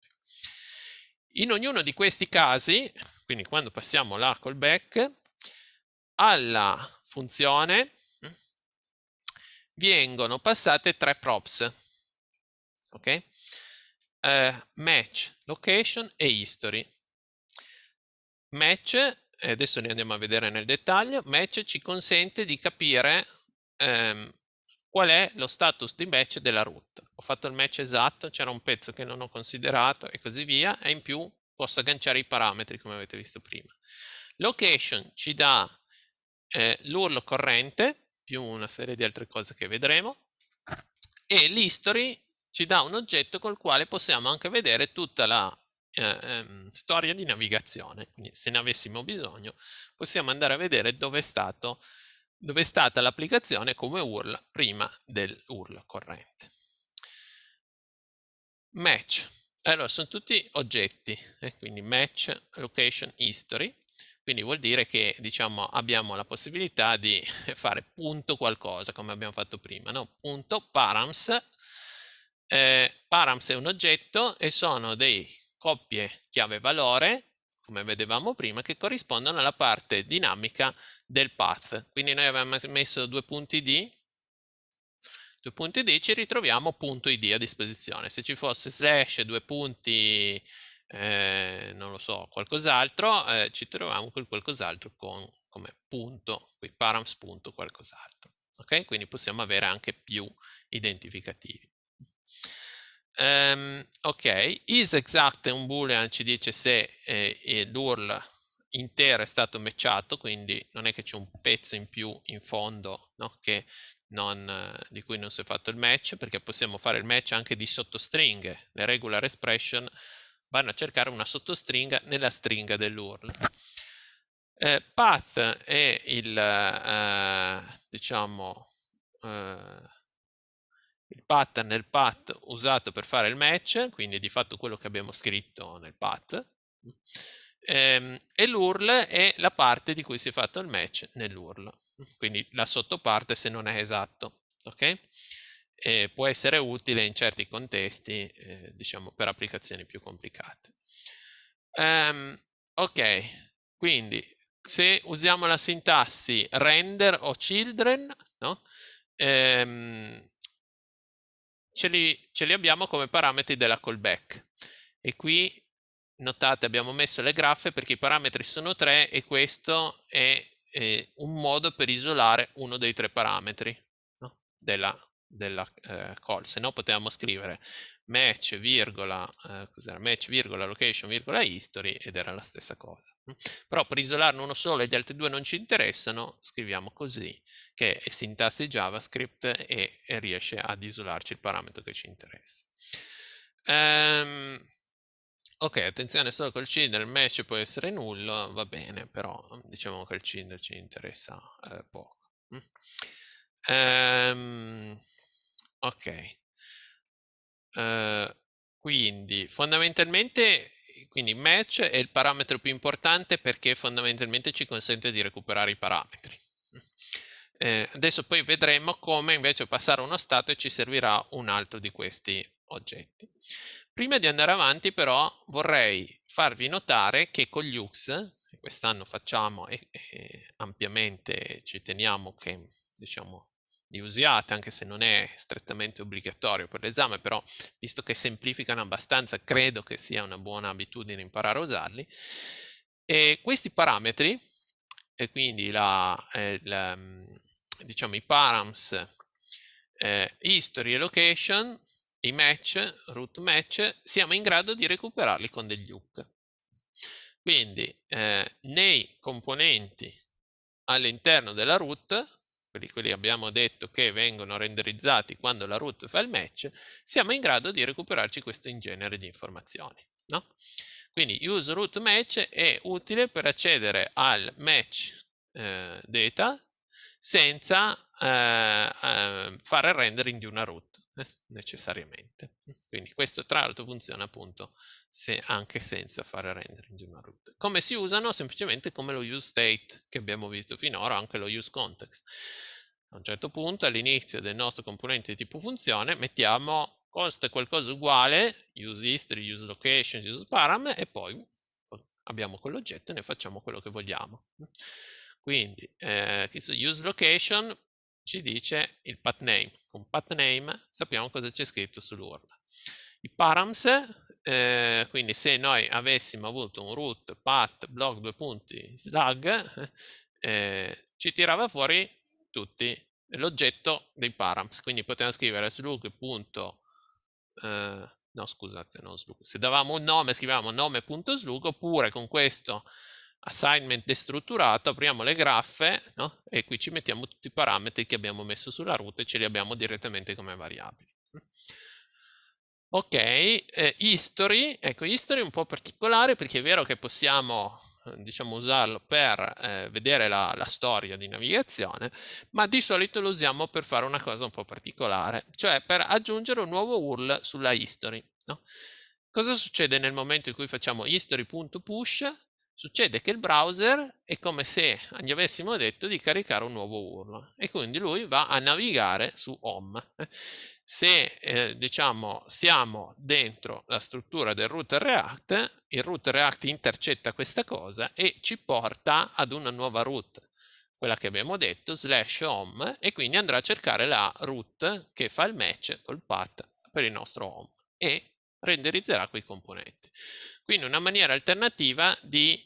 In ognuno di questi casi, quindi quando passiamo la callback, alla funzione vengono passate tre props, ok? Eh, match, location e history. Match, e adesso ne andiamo a vedere nel dettaglio, Match ci consente di capire ehm, qual è lo status di match della root. Ho fatto il match esatto, c'era un pezzo che non ho considerato e così via, e in più posso agganciare i parametri come avete visto prima. Location ci dà eh, l'urlo corrente, più una serie di altre cose che vedremo, e l'history ci dà un oggetto col quale possiamo anche vedere tutta la eh, ehm, storia di navigazione, quindi se ne avessimo bisogno possiamo andare a vedere dove è, stato, dove è stata l'applicazione come URL prima dell'URL corrente. Match, allora sono tutti oggetti, eh, quindi match, location, history, quindi vuol dire che diciamo, abbiamo la possibilità di fare punto qualcosa come abbiamo fatto prima, no? punto params, eh, params è un oggetto e sono dei coppie chiave-valore, come vedevamo prima, che corrispondono alla parte dinamica del path. Quindi noi avevamo messo due punti D, due punti D, ci ritroviamo punto ID a disposizione. Se ci fosse slash, due punti, eh, non lo so, qualcos'altro, eh, ci troviamo quel qualcos'altro con, come punto, qui params punto qualcos'altro. Ok? Quindi possiamo avere anche più identificativi. Um, ok, is exact è un boolean, ci dice se eh, l'URL intero è stato matchato, quindi non è che c'è un pezzo in più in fondo no? non, eh, di cui non si è fatto il match, perché possiamo fare il match anche di sottostringhe. Le regular expression vanno a cercare una sottostringa nella stringa dell'URL. Eh, path è il, eh, diciamo, eh, il pattern è il path usato per fare il match, quindi di fatto quello che abbiamo scritto nel path, ehm, e l'URL è la parte di cui si è fatto il match nell'URL, quindi la sottoparte se non è esatto, ok? E può essere utile in certi contesti, eh, diciamo per applicazioni più complicate. Um, ok, quindi se usiamo la sintassi render o children, no? Um, ce li, ce li abbiamo come parametri della callback. E qui notate abbiamo messo le graffe perché i parametri sono tre e questo è eh, un modo per isolare uno dei tre parametri no? della, della eh, call, se no potevamo scrivere match, virgola, eh, cos'era? match, virgola, location, virgola, history ed era la stessa cosa. Mm. Però per isolarne uno solo e gli altri due non ci interessano, scriviamo così, che è sintassi JavaScript e, e riesce ad isolarci il parametro che ci interessa. Ehm, ok, attenzione, solo col cinder il match può essere nullo, va bene, però mm, diciamo che il cinder ci interessa eh, poco. Mm. Ehm, ok. Ehm, quindi fondamentalmente quindi match è il parametro più importante perché fondamentalmente ci consente di recuperare i parametri. Eh, adesso poi vedremo come invece passare uno stato e ci servirà un altro di questi oggetti. Prima di andare avanti però vorrei farvi notare che con gli UX, quest'anno facciamo e, e ampiamente ci teniamo che diciamo li usiate, anche se non è strettamente obbligatorio per l'esame, però visto che semplificano abbastanza, credo che sia una buona abitudine imparare a usarli. E questi parametri, e quindi la, eh, la, ehm, diciamo i params, eh, history e location, i match, root match, siamo in grado di recuperarli con degli hook. Quindi eh, nei componenti all'interno della root quelli, quelli abbiamo detto che vengono renderizzati quando la root fa il match, siamo in grado di recuperarci questo in genere di informazioni. No? Quindi use root match è utile per accedere al match eh, data senza eh, eh, fare il rendering di una root eh, necessariamente. Quindi questo tra l'altro funziona appunto se anche senza fare rendering di una root. Come si usano? Semplicemente come lo use state che abbiamo visto finora, anche lo use context. A un certo punto all'inizio del nostro componente di tipo funzione mettiamo const qualcosa uguale, use history, use location, use param e poi abbiamo quell'oggetto e ne facciamo quello che vogliamo. Quindi eh, use location ci dice il path name. Con path name sappiamo cosa c'è scritto sull'URL. I params, eh, quindi se noi avessimo avuto un root path blog due punti slug, eh, ci tirava fuori tutti l'oggetto dei params. Quindi potevamo scrivere slug.slug eh, no scusate, non slug. Se davamo un nome, scrivavamo nome.slug oppure con questo assignment destrutturato, apriamo le graffe no? e qui ci mettiamo tutti i parametri che abbiamo messo sulla route e ce li abbiamo direttamente come variabili. Ok, eh, history, ecco history è un po' particolare perché è vero che possiamo eh, diciamo, usarlo per eh, vedere la, la storia di navigazione, ma di solito lo usiamo per fare una cosa un po' particolare, cioè per aggiungere un nuovo URL sulla history. No? Cosa succede nel momento in cui facciamo history.push? Succede che il browser è come se gli avessimo detto di caricare un nuovo URL e quindi lui va a navigare su home. Se eh, diciamo siamo dentro la struttura del router React, il router React intercetta questa cosa e ci porta ad una nuova root quella che abbiamo detto, slash home, e quindi andrà a cercare la root che fa il match col path per il nostro home e renderizzerà quei componenti. Quindi una maniera alternativa di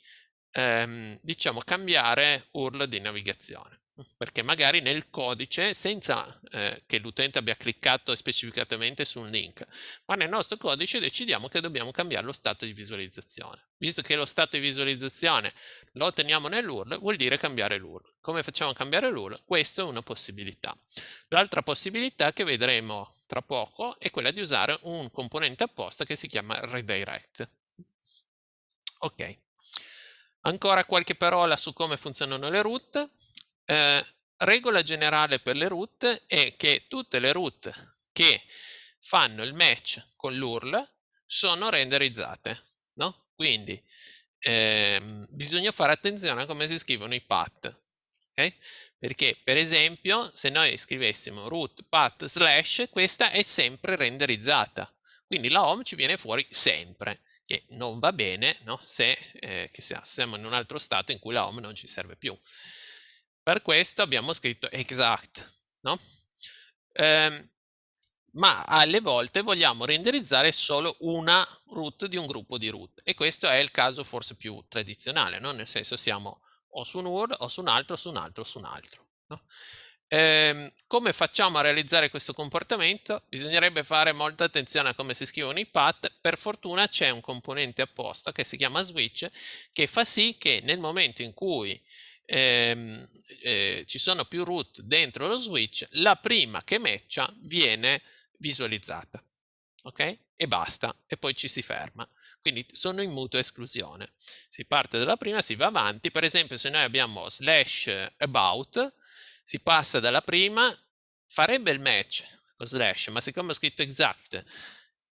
ehm, diciamo, cambiare URL di navigazione perché magari nel codice, senza eh, che l'utente abbia cliccato specificatamente su un link, ma nel nostro codice decidiamo che dobbiamo cambiare lo stato di visualizzazione. Visto che lo stato di visualizzazione lo teniamo nell'URL, vuol dire cambiare l'URL. Come facciamo a cambiare l'URL? Questa è una possibilità. L'altra possibilità che vedremo tra poco è quella di usare un componente apposta che si chiama redirect. Ok. Ancora qualche parola su come funzionano le root. Eh, regola generale per le root è che tutte le root che fanno il match con l'URL sono renderizzate, no? Quindi eh, bisogna fare attenzione a come si scrivono i path, okay? Perché per esempio se noi scrivessimo root path slash questa è sempre renderizzata, quindi la home ci viene fuori sempre che non va bene no? se eh, che siamo in un altro stato in cui la home non ci serve più. Per questo abbiamo scritto exact, no? Eh, ma alle volte vogliamo renderizzare solo una root di un gruppo di root e questo è il caso forse più tradizionale, no? nel senso siamo o su un URL o su un altro, su un altro, su un altro. No? Eh, come facciamo a realizzare questo comportamento? Bisognerebbe fare molta attenzione a come si scrivono i path. Per fortuna c'è un componente apposta che si chiama switch che fa sì che nel momento in cui ehm, eh, ci sono più root dentro lo switch, la prima che matcha viene visualizzata. Ok? E basta, e poi ci si ferma. Quindi sono in mutua esclusione. Si parte dalla prima, si va avanti. Per esempio, se noi abbiamo slash about, si passa dalla prima, farebbe il match con slash, ma siccome ho scritto exact,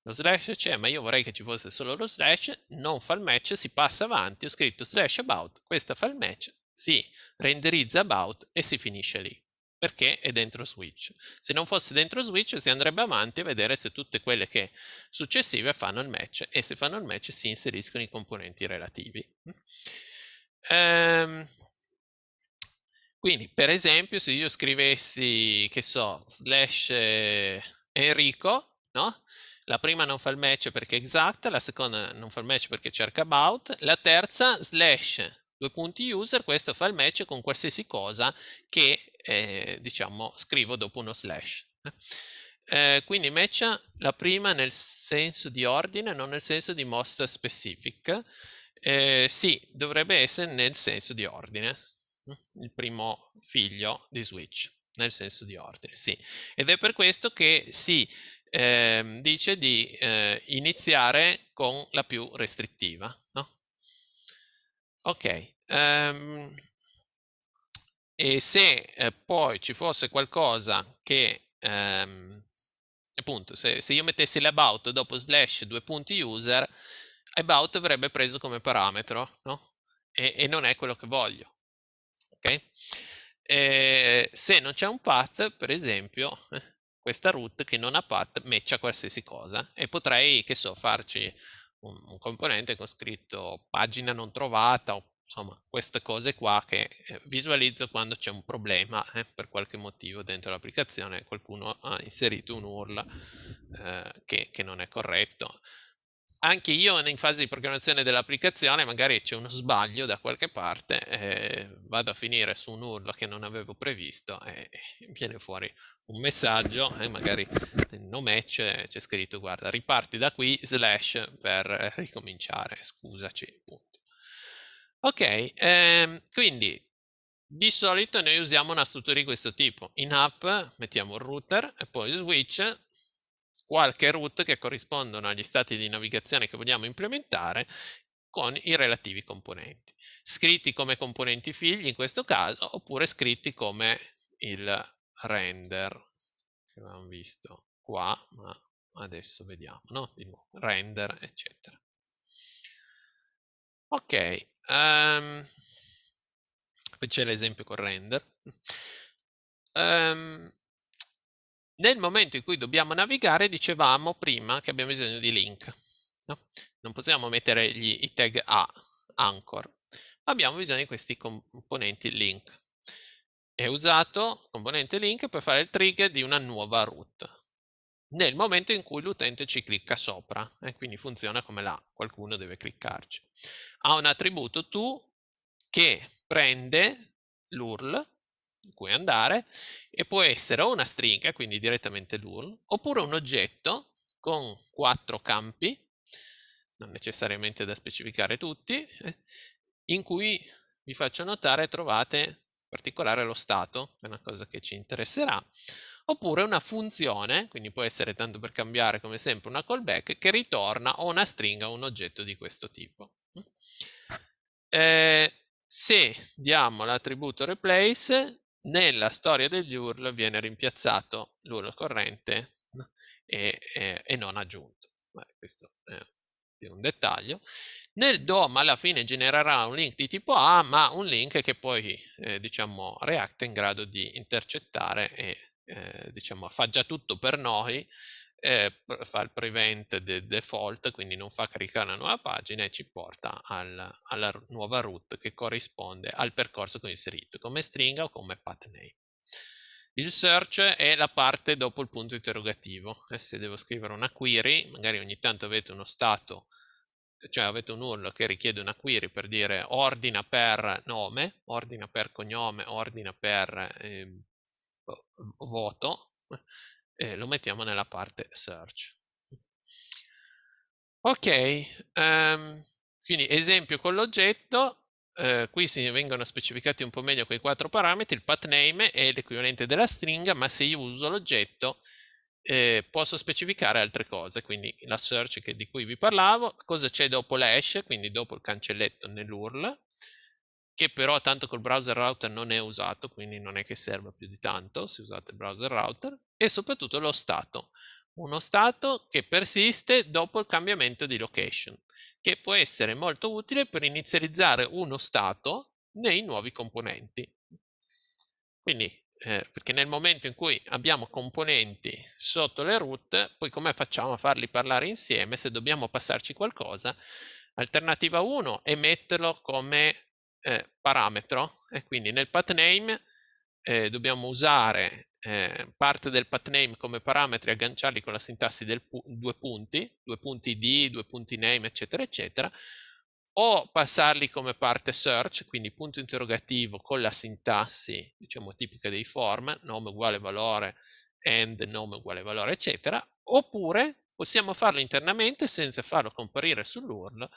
lo slash c'è, ma io vorrei che ci fosse solo lo slash, non fa il match, si passa avanti, ho scritto slash about, questa fa il match, si renderizza about e si finisce lì perché è dentro switch. Se non fosse dentro switch si andrebbe avanti a vedere se tutte quelle che successive fanno il match e se fanno il match si inseriscono i componenti relativi. Ehm, quindi per esempio se io scrivessi che so slash eh, Enrico, no? La prima non fa il match perché è exact, la seconda non fa il match perché cerca about, la terza slash due punti user, questo fa il match con qualsiasi cosa che eh, diciamo scrivo dopo uno slash. Eh, eh quindi match la prima nel senso di ordine, non nel senso di most specific. Eh, sì, dovrebbe essere nel senso di ordine, eh, il primo figlio di switch, nel senso di ordine, sì. Ed è per questo che si ehm, dice di eh, iniziare con la più restrittiva, no? Ok. Um, e se eh, poi ci fosse qualcosa che, ehm, appunto, se, se, io mettessi l'about dopo slash due punti user, about avrebbe preso come parametro, no? E, e non è quello che voglio. Ok? E, eh, se non c'è un path, per esempio, questa root che non ha path matcha qualsiasi cosa e potrei, che so, farci un, un componente con scritto pagina non trovata o insomma queste cose qua che eh, visualizzo quando c'è un problema eh, per qualche motivo dentro l'applicazione qualcuno ha inserito un URL eh, che, che, non è corretto anche io in fase di programmazione dell'applicazione magari c'è uno sbaglio da qualche parte, eh, vado a finire su un URL che non avevo previsto e viene fuori un messaggio e eh, magari no match c'è scritto guarda riparti da qui slash per ricominciare, scusaci. Punto. Ok, ehm, quindi di solito noi usiamo una struttura di questo tipo. In app mettiamo il router e poi il switch qualche route che corrispondono agli stati di navigazione che vogliamo implementare con i relativi componenti, scritti come componenti figli in questo caso oppure scritti come il render che abbiamo visto qua, ma adesso vediamo, no? Di nuovo, render, eccetera. Ok, um, ehm, poi c'è l'esempio con render. Um, nel momento in cui dobbiamo navigare dicevamo prima che abbiamo bisogno di link. No? Non possiamo mettere gli, i tag A, anchor. Abbiamo bisogno di questi componenti link. È usato il componente link per fare il trigger di una nuova root nel momento in cui l'utente ci clicca sopra e eh, quindi funziona come là, qualcuno deve cliccarci. Ha un attributo to che prende l'URL in cui andare e può essere o una stringa, quindi direttamente l'URL, oppure un oggetto con quattro campi, non necessariamente da specificare tutti, eh, in cui vi faccio notare trovate in particolare lo stato, è una cosa che ci interesserà, oppure una funzione, quindi può essere tanto per cambiare come sempre una callback, che ritorna o una stringa o un oggetto di questo tipo. Eh, se diamo l'attributo replace, nella storia degli URL viene rimpiazzato l'URL corrente e, e, e non aggiunto. Vabbè, questo è un dettaglio. Nel DOM alla fine genererà un link di tipo A, ma un link che poi eh, diciamo React è in grado di intercettare e eh, diciamo fa già tutto per noi eh, fa il prevent del default, quindi non fa caricare la nuova pagina e ci porta al, alla nuova route che corrisponde al percorso che ho inserito come stringa o come path name. Il search è la parte dopo il punto interrogativo. E eh, se devo scrivere una query, magari ogni tanto avete uno stato, cioè avete un URL che richiede una query per dire ordina per nome, ordina per cognome, ordina per eh, voto, e lo mettiamo nella parte search. Ok, um, quindi esempio con l'oggetto, eh, qui si vengono specificati un po' meglio quei quattro parametri, il path name è l'equivalente della stringa, ma se io uso l'oggetto eh, posso specificare altre cose, quindi la search che, di cui vi parlavo, cosa c'è dopo l'hash, quindi dopo il cancelletto nell'URL, che però tanto col browser router non è usato, quindi non è che serva più di tanto se usate il browser router, e soprattutto lo stato, uno stato che persiste dopo il cambiamento di location, che può essere molto utile per inizializzare uno stato nei nuovi componenti. Quindi, eh, perché nel momento in cui abbiamo componenti sotto le root, poi come facciamo a farli parlare insieme se dobbiamo passarci qualcosa? Alternativa 1 è metterlo come eh, parametro e quindi nel path name eh, dobbiamo usare eh, parte del path name come parametri agganciarli con la sintassi del pu due punti, due punti di, due punti name, eccetera, eccetera, o passarli come parte search, quindi punto interrogativo con la sintassi, diciamo, tipica dei form, nome uguale valore, end nome uguale valore, eccetera, oppure possiamo farlo internamente senza farlo comparire sull'URL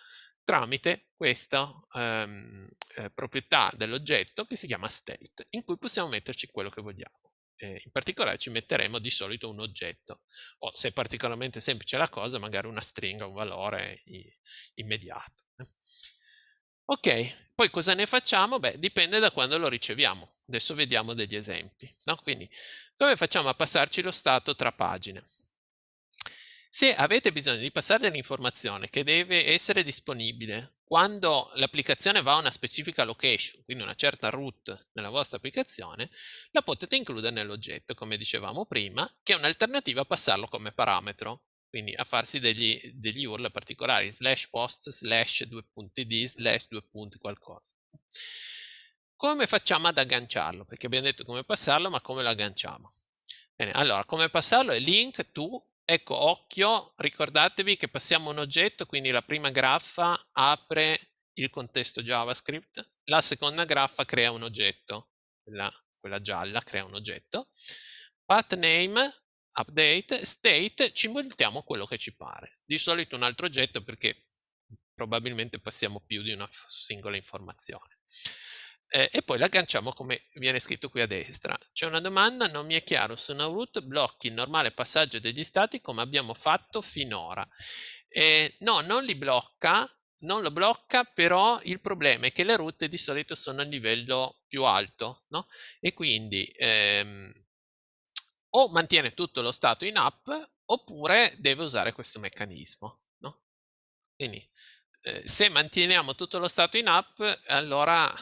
tramite questa ehm, eh, proprietà dell'oggetto che si chiama state, in cui possiamo metterci quello che vogliamo. Eh, in particolare ci metteremo di solito un oggetto, o se è particolarmente semplice la cosa, magari una stringa, un valore immediato. Eh. Ok, poi cosa ne facciamo? Beh, dipende da quando lo riceviamo. Adesso vediamo degli esempi. No? Quindi, come facciamo a passarci lo stato tra pagine? Se avete bisogno di passare dell'informazione che deve essere disponibile quando l'applicazione va a una specifica location, quindi una certa root nella vostra applicazione, la potete includere nell'oggetto, come dicevamo prima, che è un'alternativa a passarlo come parametro, quindi a farsi degli, degli URL particolari, slash post, slash 2.d, slash 2. qualcosa. Come facciamo ad agganciarlo? Perché abbiamo detto come passarlo, ma come lo agganciamo? Bene, allora, come passarlo è link to Ecco, occhio, ricordatevi che passiamo un oggetto, quindi la prima graffa apre il contesto JavaScript, la seconda graffa crea un oggetto, quella, quella gialla crea un oggetto, path name, update, state, ci inventiamo quello che ci pare. Di solito un altro oggetto perché probabilmente passiamo più di una singola informazione eh, e poi l'agganciamo come viene scritto qui a destra. C'è una domanda, non mi è chiaro se una root blocchi il normale passaggio degli stati come abbiamo fatto finora. Eh, no, non li blocca, non lo blocca, però il problema è che le root di solito sono a livello più alto, no? E quindi ehm, o mantiene tutto lo stato in app oppure deve usare questo meccanismo, no? Quindi eh, se manteniamo tutto lo stato in app, allora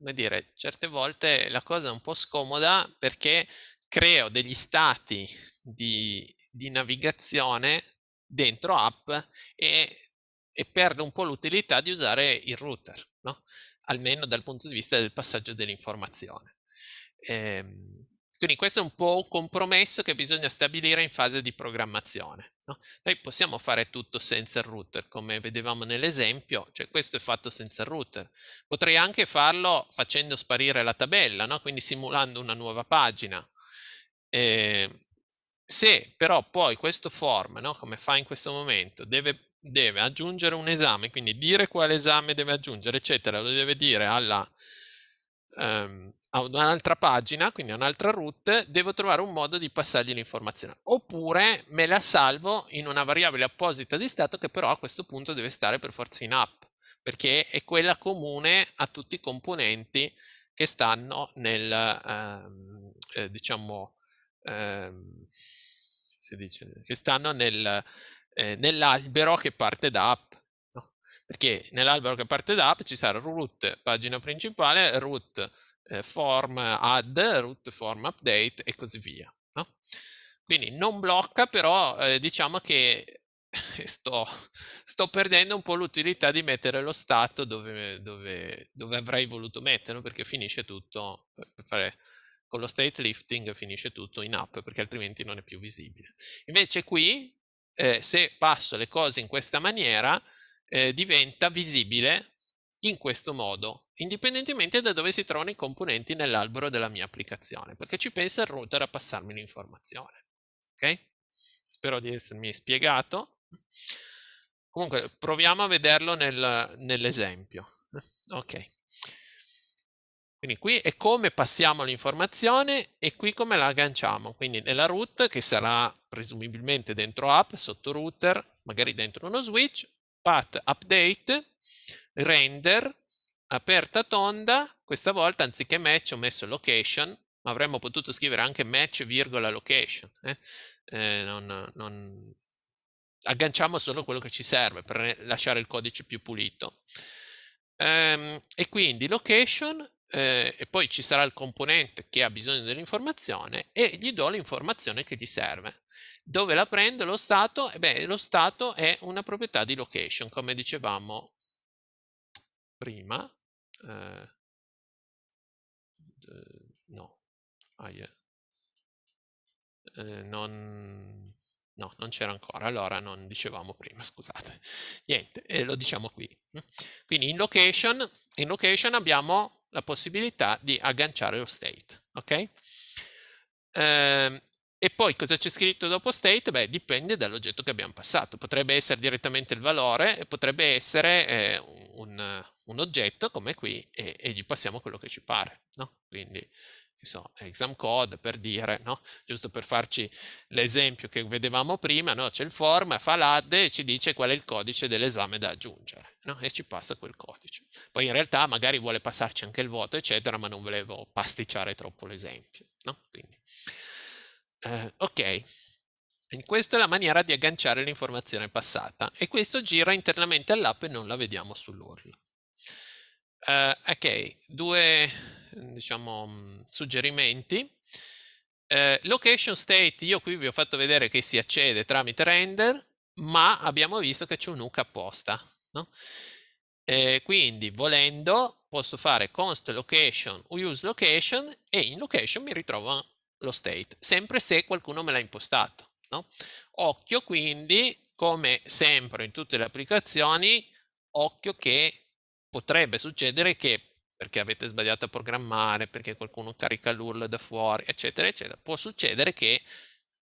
come dire, certe volte la cosa è un po' scomoda perché creo degli stati di, di navigazione dentro app e, e perdo un po' l'utilità di usare il router, no? almeno dal punto di vista del passaggio dell'informazione. Ehm, quindi questo è un po' un compromesso che bisogna stabilire in fase di programmazione. No? Noi possiamo fare tutto senza il router, come vedevamo nell'esempio, cioè questo è fatto senza il router. Potrei anche farlo facendo sparire la tabella, no? quindi simulando una nuova pagina. Eh, se però poi questo form, no? come fa in questo momento, deve, deve aggiungere un esame, quindi dire quale esame deve aggiungere, eccetera, lo deve dire alla... Um, a un'altra pagina, quindi a un'altra root, devo trovare un modo di passargli l'informazione. Oppure me la salvo in una variabile apposita di stato che però a questo punto deve stare per forza in app, perché è quella comune a tutti i componenti che stanno nel, ehm, eh, diciamo, ehm, si dice, che stanno nel, eh, nell'albero che parte da app perché nell'albero che parte da app ci sarà root, pagina principale, root, eh, form add, root form update e così via. No? Quindi non blocca, però eh, diciamo che sto, sto, perdendo un po' l'utilità di mettere lo stato dove, dove, dove avrei voluto metterlo, perché finisce tutto, per fare, con lo state lifting finisce tutto in app, perché altrimenti non è più visibile. Invece qui, eh, se passo le cose in questa maniera, eh, diventa visibile in questo modo, indipendentemente da dove si trovano i componenti nell'albero della mia applicazione, perché ci pensa il router a passarmi l'informazione. Ok? Spero di essermi spiegato. Comunque, proviamo a vederlo nel, nell'esempio. Ok. Quindi qui è come passiamo l'informazione e qui come la agganciamo. Quindi nella root, che sarà presumibilmente dentro app, sotto router, magari dentro uno switch, path update, render, aperta tonda, questa volta anziché match ho messo location, ma avremmo potuto scrivere anche match virgola location. Eh? Eh, non, non... Agganciamo solo quello che ci serve per lasciare il codice più pulito. Ehm, e quindi location, eh, e poi ci sarà il componente che ha bisogno dell'informazione e gli do l'informazione che gli serve. Dove la prendo lo stato? E eh beh, lo stato è una proprietà di location, come dicevamo prima, eh, no, ah, yeah. eh, non, no, non c'era ancora, allora non dicevamo prima, scusate, niente, e lo diciamo qui. Mm. Quindi in location, in location abbiamo la possibilità di agganciare lo state, ok? Eh, e poi cosa c'è scritto dopo state? Beh, dipende dall'oggetto che abbiamo passato. Potrebbe essere direttamente il valore, potrebbe essere eh, un, un, oggetto come qui e, e, gli passiamo quello che ci pare. No? Quindi, so, exam code per dire, no? giusto per farci l'esempio che vedevamo prima, no? c'è il form, fa l'add e ci dice qual è il codice dell'esame da aggiungere e ci passa quel codice. Poi in realtà magari vuole passarci anche il voto, eccetera, ma non volevo pasticciare troppo l'esempio. Quindi... Eh, ok, in questa è la maniera di agganciare l'informazione passata e questo gira internamente all'app e non la vediamo sull'URL. Uh, eh, ok, due diciamo, mm, suggerimenti. Uh, location state, io qui vi ho fatto vedere che si accede tramite render, ma abbiamo visto che c'è un hook apposta. No? Uh, quindi, volendo, posso fare const location, use location e in location mi ritrovo lo state, sempre se qualcuno me l'ha impostato. No? Occhio quindi, come sempre in tutte le applicazioni, occhio che potrebbe succedere che perché avete sbagliato a programmare, perché qualcuno carica l'URL da fuori, eccetera, eccetera, può succedere che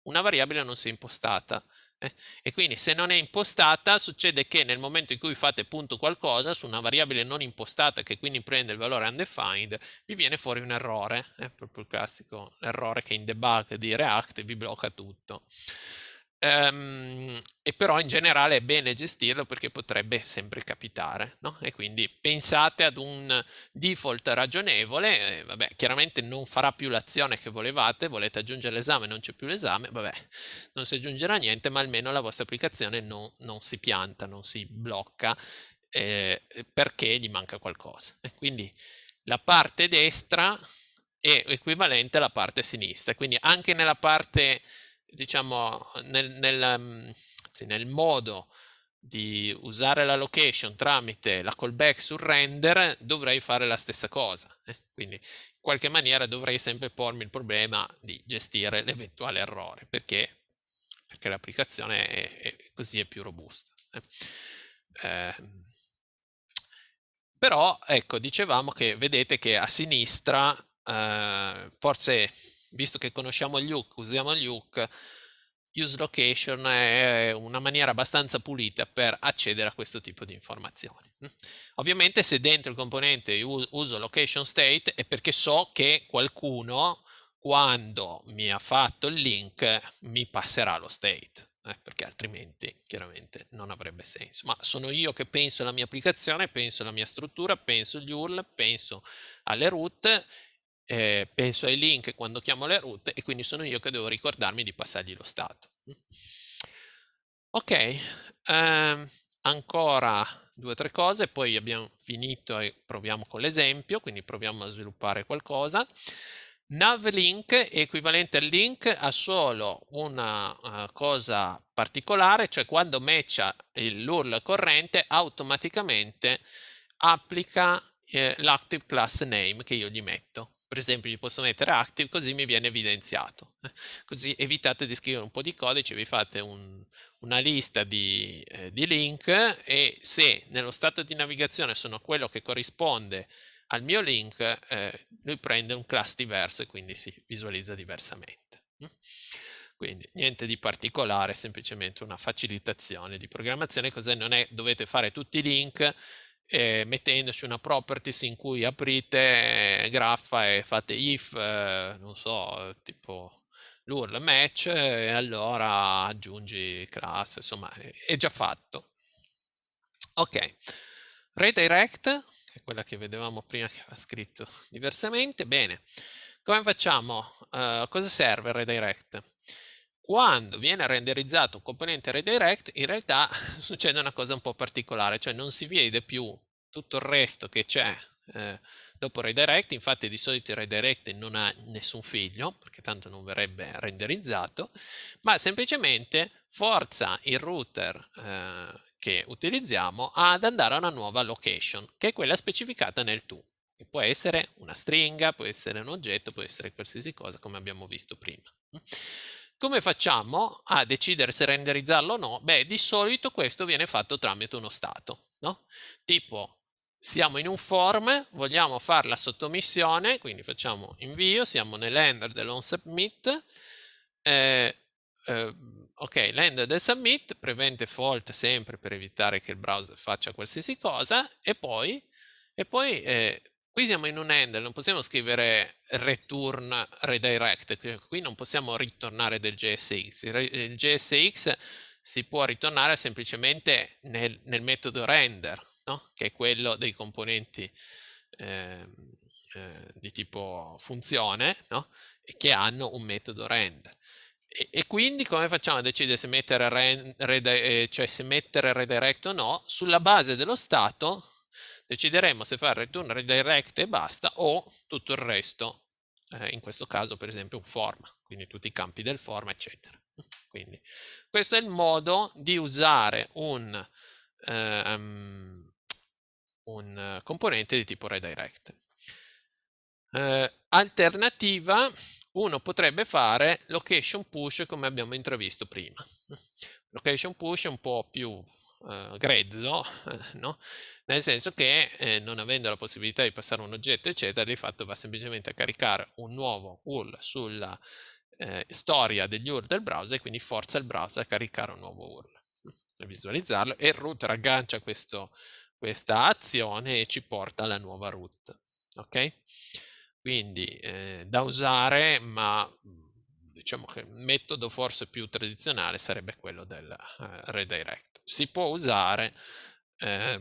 una variabile non sia impostata eh? E quindi se non è impostata succede che nel momento in cui fate punto qualcosa su una variabile non impostata che quindi prende il valore undefined vi viene fuori un errore, è eh? proprio il classico errore che in debug di React vi blocca tutto. Um, e però in generale è bene gestirlo perché potrebbe sempre capitare, no? E quindi pensate ad un default ragionevole, eh, vabbè, chiaramente non farà più l'azione che volevate, volete aggiungere l'esame, non c'è più l'esame, vabbè, non si aggiungerà niente, ma almeno la vostra applicazione non, non si pianta, non si blocca eh, perché gli manca qualcosa. E quindi la parte destra è equivalente alla parte sinistra, quindi anche nella parte diciamo, nel, nel, mm, sì, nel modo di usare la location tramite la callback sul render, dovrei fare la stessa cosa. Eh. Quindi in qualche maniera dovrei sempre pormi il problema di gestire l'eventuale errore, perché, perché l'applicazione è, è, così è più robusta. Eh? Ehm, però, ecco, dicevamo che vedete che a sinistra eh, forse visto che conosciamo gli hook, usiamo gli hook, use location è una maniera abbastanza pulita per accedere a questo tipo di informazioni. Mm. Ovviamente se dentro il componente uso location state è perché so che qualcuno quando mi ha fatto il link mi passerà lo state. Eh, perché altrimenti chiaramente non avrebbe senso. Ma sono io che penso alla mia applicazione, penso alla mia struttura, penso agli URL, penso alle route eh, penso ai link quando chiamo le route e quindi sono io che devo ricordarmi di passargli lo stato. Ok, um, ancora due o tre cose, poi abbiamo finito e proviamo con l'esempio, quindi proviamo a sviluppare qualcosa. NavLink è equivalente al link ha solo una uh, cosa particolare, cioè quando matcha l'URL corrente automaticamente applica eh, l'active class name che io gli metto per esempio gli posso mettere active così mi viene evidenziato. Così evitate di scrivere un po' di codice, vi fate un, una lista di, eh, di, link e se nello stato di navigazione sono quello che corrisponde al mio link, eh, lui prende un class diverso e quindi si visualizza diversamente. Mm? Quindi niente di particolare, semplicemente una facilitazione di programmazione, così non è dovete fare tutti i link, eh, mettendoci una properties in cui aprite eh, graffa e fate if, eh, non so, tipo l'URL match e allora aggiungi class, insomma è già fatto. Ok, redirect, che è quella che vedevamo prima che aveva scritto diversamente, bene. Come facciamo? Uh, cosa serve redirect? quando viene renderizzato un componente redirect, in realtà succede una cosa un po' particolare, cioè non si vede più tutto il resto che c'è eh, dopo redirect, infatti di solito il redirect non ha nessun figlio, perché tanto non verrebbe renderizzato, ma semplicemente forza il router eh, che utilizziamo ad andare a una nuova location, che è quella specificata nel to, che può essere una stringa, può essere un oggetto, può essere qualsiasi cosa, come abbiamo visto prima. Come facciamo a decidere se renderizzarlo o no? Beh, di solito questo viene fatto tramite uno stato, no? Tipo, siamo in un form, vogliamo fare la sottomissione, quindi facciamo invio, siamo nell'ender dell'onSubmit, eh, eh, ok, l'ender del submit, prevente fault sempre per evitare che il browser faccia qualsiasi cosa, e poi, e poi eh, Qui siamo in un handler, non possiamo scrivere return redirect, qui non possiamo ritornare del JSX. Il JSX si può ritornare semplicemente nel, nel metodo render, no? che è quello dei componenti eh, eh, di tipo funzione, no? che hanno un metodo render. E, e, quindi come facciamo a decidere se mettere, rend, rede, eh, cioè se mettere redirect o no? Sulla base dello stato decideremo se fare return redirect e basta o tutto il resto, eh, in questo caso per esempio un form, quindi tutti i campi del form eccetera. Quindi questo è il modo di usare un, um, un componente di tipo redirect. Eh, alternativa, uno potrebbe fare location push come abbiamo intravisto prima. Location push è un po' più eh, grezzo, no? nel senso che eh, non avendo la possibilità di passare un oggetto, eccetera, di fatto va semplicemente a caricare un nuovo URL sulla eh, storia degli URL del browser e quindi forza il browser a caricare un nuovo URL a mm, visualizzarlo e il root raggancia questo, questa azione e ci porta alla nuova root. Ok? Quindi eh, da usare, ma mm, diciamo che il metodo forse più tradizionale sarebbe quello del eh, redirect. Si può usare, eh,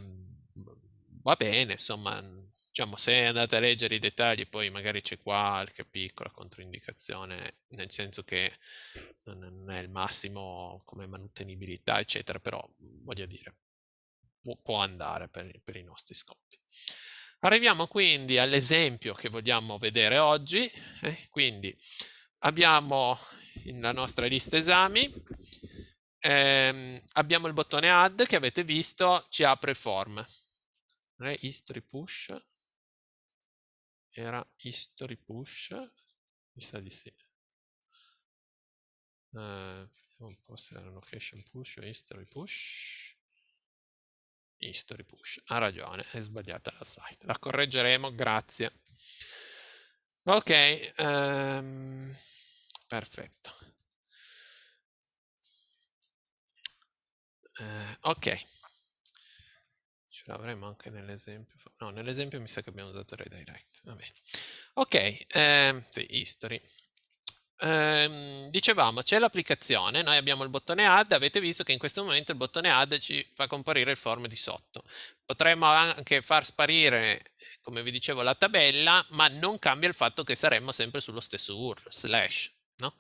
va bene, insomma, diciamo, se andate a leggere i dettagli, poi magari c'è qualche piccola controindicazione, nel senso che non è il massimo come manutenibilità, eccetera, però voglio dire, può, può andare per, per i nostri scopi. Arriviamo quindi all'esempio che vogliamo vedere oggi, eh? quindi abbiamo la nostra lista esami, ehm, abbiamo il bottone add che avete visto, ci apre form. Non è history push, era history push, mi sa di sì. Uh, un po' se era location push o history push. History push, ha ragione, è sbagliata la slide. La correggeremo, grazie. Ok, um perfetto. Eh, ok, ce l'avremo anche nell'esempio. No, nell'esempio mi sa che abbiamo usato redirect. Va bene. Ok, eh, sì, history. Eh, dicevamo c'è l'applicazione, noi abbiamo il bottone add, avete visto che in questo momento il bottone add ci fa comparire il form di sotto. Potremmo anche far sparire, come vi dicevo, la tabella, ma non cambia il fatto che saremmo sempre sullo stesso URL, slash. No?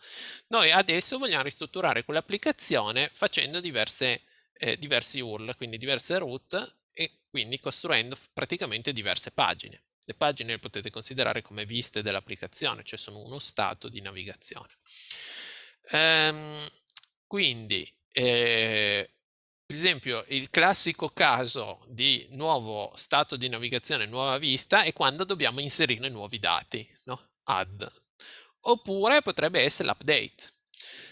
Noi adesso vogliamo ristrutturare quell'applicazione facendo diverse, eh, diversi URL, quindi diverse route e quindi costruendo praticamente diverse pagine. Le pagine le potete considerare come viste dell'applicazione, cioè sono uno stato di navigazione. Ehm, quindi, eh, per esempio, il classico caso di nuovo stato di navigazione, nuova vista, è quando dobbiamo inserire nuovi dati, no? add oppure potrebbe essere l'update.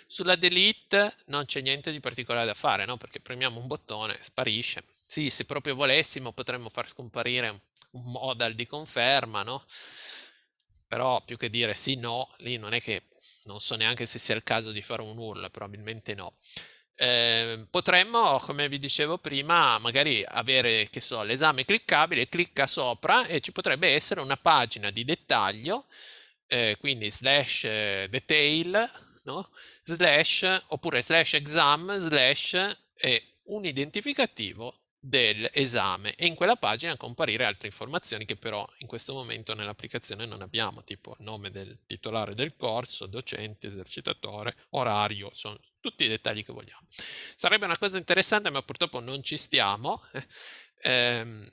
Sulla delete non c'è niente di particolare da fare, no? perché premiamo un bottone, e sparisce. Sì, se proprio volessimo potremmo far scomparire un modal di conferma, no? però più che dire sì, no, lì non è che non so neanche se sia il caso di fare un URL, probabilmente no. Eh, potremmo, come vi dicevo prima, magari avere, che so, l'esame cliccabile, clicca sopra e ci potrebbe essere una pagina di dettaglio eh, quindi slash eh, detail, no? slash oppure slash exam, slash e un identificativo dell'esame e in quella pagina comparire altre informazioni che però in questo momento nell'applicazione non abbiamo, tipo nome del titolare del corso, docente, esercitatore, orario, sono tutti i dettagli che vogliamo. Sarebbe una cosa interessante ma purtroppo non ci stiamo, eh, ehm,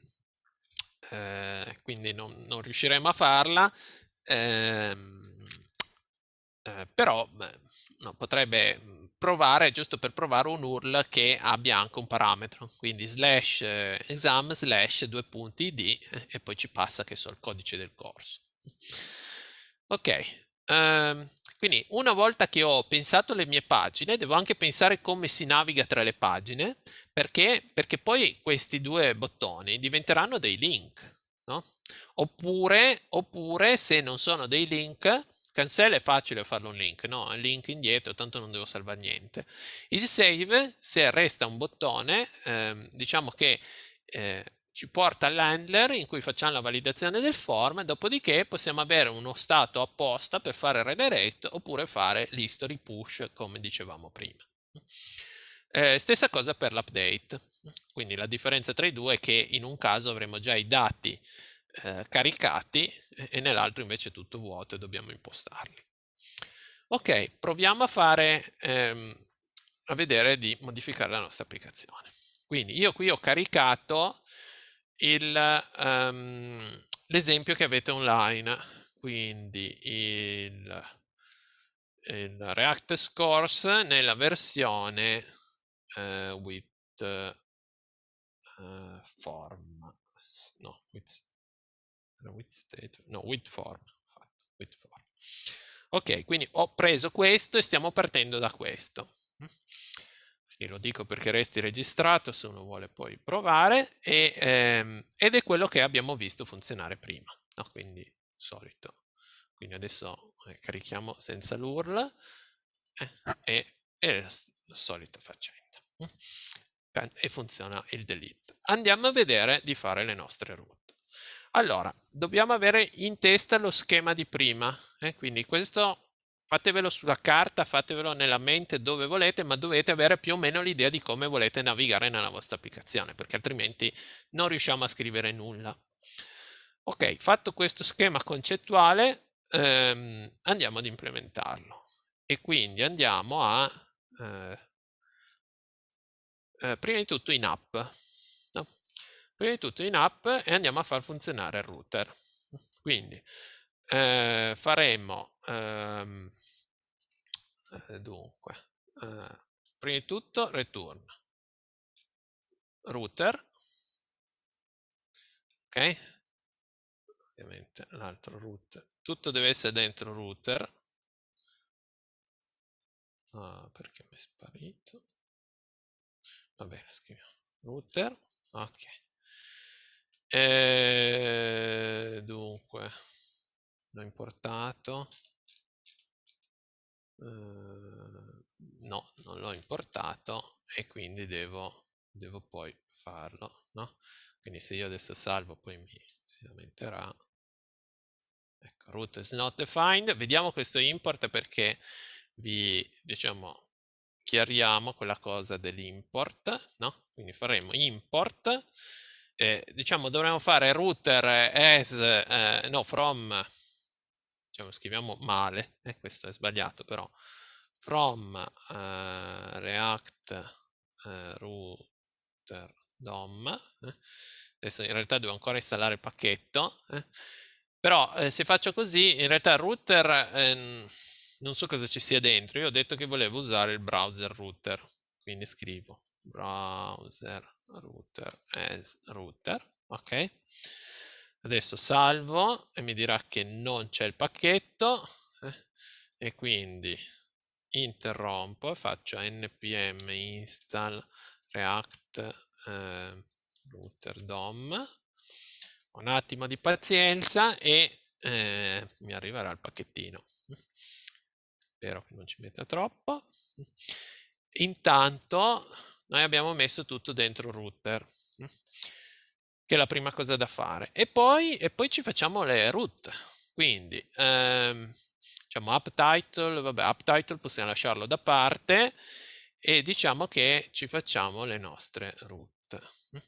eh, quindi non, non riusciremo a farla, Ehm, eh, però no, potrebbe mhmm, provare, giusto per provare, un URL che abbia anche un parametro, quindi slash eh, exam slash due punti id eh, e poi ci passa che so il codice del corso. Ok, ehm, quindi una volta che ho pensato le mie pagine, devo anche pensare come si naviga tra le pagine, perché, perché poi questi due bottoni diventeranno dei link. No? Oppure, oppure se non sono dei link, cancella è facile farlo un link, no? Un link indietro, tanto non devo salvare niente. Il save, se resta un bottone, ehm, diciamo che eh, ci porta all'handler in cui facciamo la validazione del form, dopodiché possiamo avere uno stato apposta per fare redirect oppure fare l'history push come dicevamo prima. Eh, stessa cosa per l'update, quindi la differenza tra i due è che in un caso avremo già i dati eh, caricati e nell'altro invece è tutto vuoto e dobbiamo impostarli. Ok, proviamo a fare, ehm, a vedere di modificare la nostra applicazione. Quindi io qui ho caricato ehm, l'esempio um, che avete online, quindi il, il React Scores nella versione uh, with uh, form, no, with, with state, no, with form, with form. Ok, quindi ho preso questo e stiamo partendo da questo. Quindi lo dico perché resti registrato se uno vuole poi provare e, ehm, ed è quello che abbiamo visto funzionare prima. No, quindi solito. Quindi adesso eh, carichiamo senza l'URL eh, e, e la solita e funziona il delete. Andiamo a vedere di fare le nostre root. Allora, dobbiamo avere in testa lo schema di prima, eh? quindi questo fatevelo sulla carta, fatevelo nella mente dove volete, ma dovete avere più o meno l'idea di come volete navigare nella vostra applicazione, perché altrimenti non riusciamo a scrivere nulla. Ok, fatto questo schema concettuale, ehm, andiamo ad implementarlo. E quindi andiamo a eh, eh, prima di tutto in app. No? Prima di tutto in app e andiamo a far funzionare il router. Quindi eh, faremo ehm, eh, dunque eh, prima di tutto return router ok ovviamente l'altro router, tutto deve essere dentro router ah, perché mi è sparito va bene scriviamo router ok e eh, dunque l'ho importato eh, no, non l'ho importato e quindi devo, devo poi farlo, no? Quindi se io adesso salvo poi mi si lamenterà. Ecco, root is not defined. Vediamo questo import perché vi, diciamo, chiariamo quella cosa dell'import, no? Quindi faremo import, eh, diciamo dovremmo fare router as, eh, no, from, diciamo scriviamo male, eh, questo è sbagliato però, from eh, react eh, router DOM, eh, adesso in realtà devo ancora installare il pacchetto, eh, però se faccio così in realtà il router ehm, non so cosa ci sia dentro, io ho detto che volevo usare il browser router, quindi scrivo browser router as router, ok? Adesso salvo e mi dirà che non c'è il pacchetto eh? e quindi interrompo e faccio npm install react eh, router dom un attimo di pazienza e eh, mi arriverà il pacchettino spero che non ci metta troppo. Intanto noi abbiamo messo tutto dentro un router, mm, che è la prima cosa da fare. E poi, e poi ci facciamo le root, quindi ehm, diciamo uptitle, vabbè uptitle possiamo lasciarlo da parte e diciamo che ci facciamo le nostre root. Mm.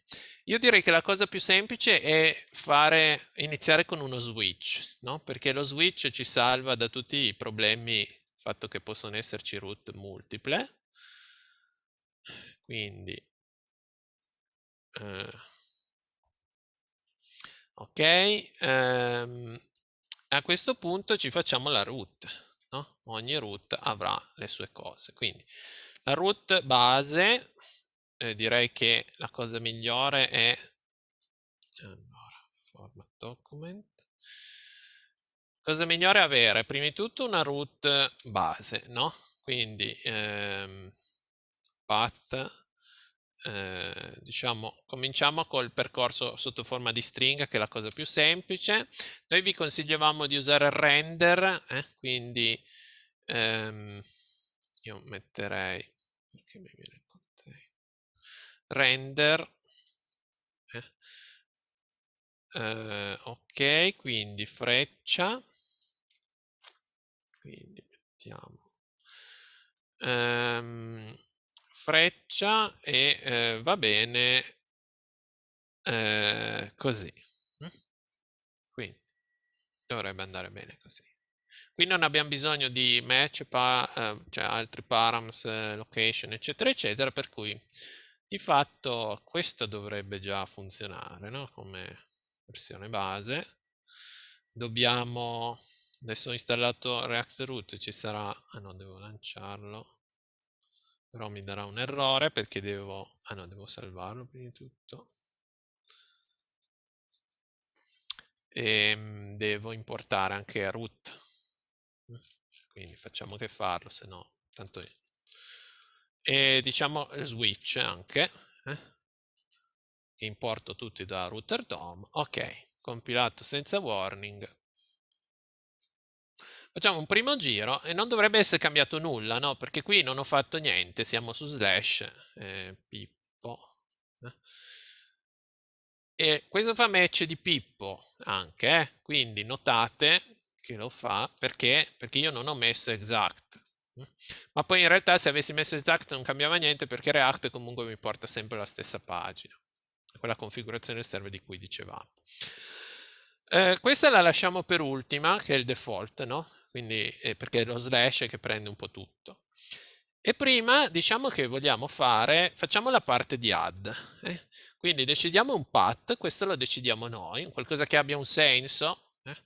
Io direi che la cosa più semplice è fare, iniziare con uno switch, no? perché lo switch ci salva da tutti i problemi fatto che possono esserci root multiple, quindi eh, ok, ehm, a questo punto ci facciamo la root, no? ogni root avrà le sue cose, quindi la root base, eh, direi che la cosa migliore è allora, format document, cosa è migliore avere? Prima di tutto una root base, no? Quindi ehm, path, eh, diciamo, cominciamo col percorso sotto forma di stringa, che è la cosa più semplice. Noi vi consigliavamo di usare render, eh? quindi ehm, io metterei render. Eh, eh? ok, quindi freccia quindi mettiamo ehm, freccia e eh, va bene eh, così. Mm? Quindi dovrebbe andare bene così. Qui non abbiamo bisogno di match, pa, eh, cioè altri params, eh, location, eccetera, eccetera, per cui di fatto questo dovrebbe già funzionare no? come versione base. Dobbiamo adesso ho installato React Root, ci sarà... Ah no, devo lanciarlo. Però mi darà un errore perché devo... Ah no, devo salvarlo prima di tutto. E ehm, devo importare anche root. Quindi facciamo che farlo, se no tanto... E diciamo eh, switch anche. Eh? Importo tutti da router DOM. Ok, compilato senza warning, Facciamo un primo giro e non dovrebbe essere cambiato nulla, no? Perché qui non ho fatto niente, siamo su slash, eh, Pippo. Eh. E questo fa match di Pippo anche, eh? quindi notate che lo fa perché, perché io non ho messo exact. Eh. Ma poi in realtà se avessi messo exact non cambiava niente perché React comunque mi porta sempre alla stessa pagina, quella configurazione serve di cui dicevamo. Eh, questa la lasciamo per ultima, che è il default, no? Quindi, eh, perché è lo slash che prende un po' tutto. E prima diciamo che vogliamo fare, facciamo la parte di add. Eh? Quindi decidiamo un path, questo lo decidiamo noi, qualcosa che abbia un senso. Eh?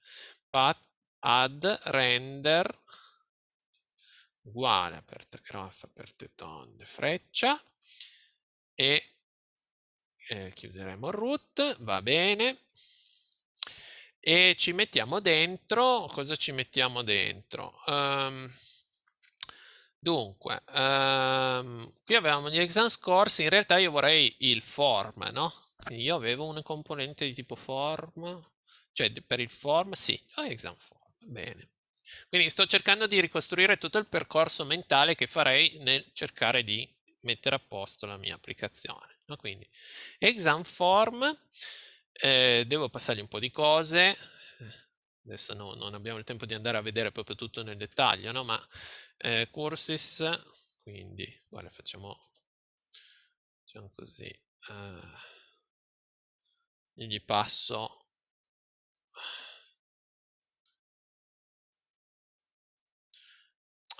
Path add render uguale aperta graph, aperte tonde, freccia e eh, chiuderemo il root, va bene e ci mettiamo dentro, cosa ci mettiamo dentro? Um, dunque, um, qui avevamo gli exam scores, in realtà io vorrei il form, no? io avevo un componente di tipo form, cioè per il form, sì, ho exam form, bene. Quindi sto cercando di ricostruire tutto il percorso mentale che farei nel cercare di mettere a posto la mia applicazione. No? Quindi exam form, eh, devo passargli un po' di cose, adesso no, non abbiamo il tempo di andare a vedere proprio tutto nel dettaglio, no? ma eh, courses, quindi guarda, facciamo, facciamo così, eh, gli passo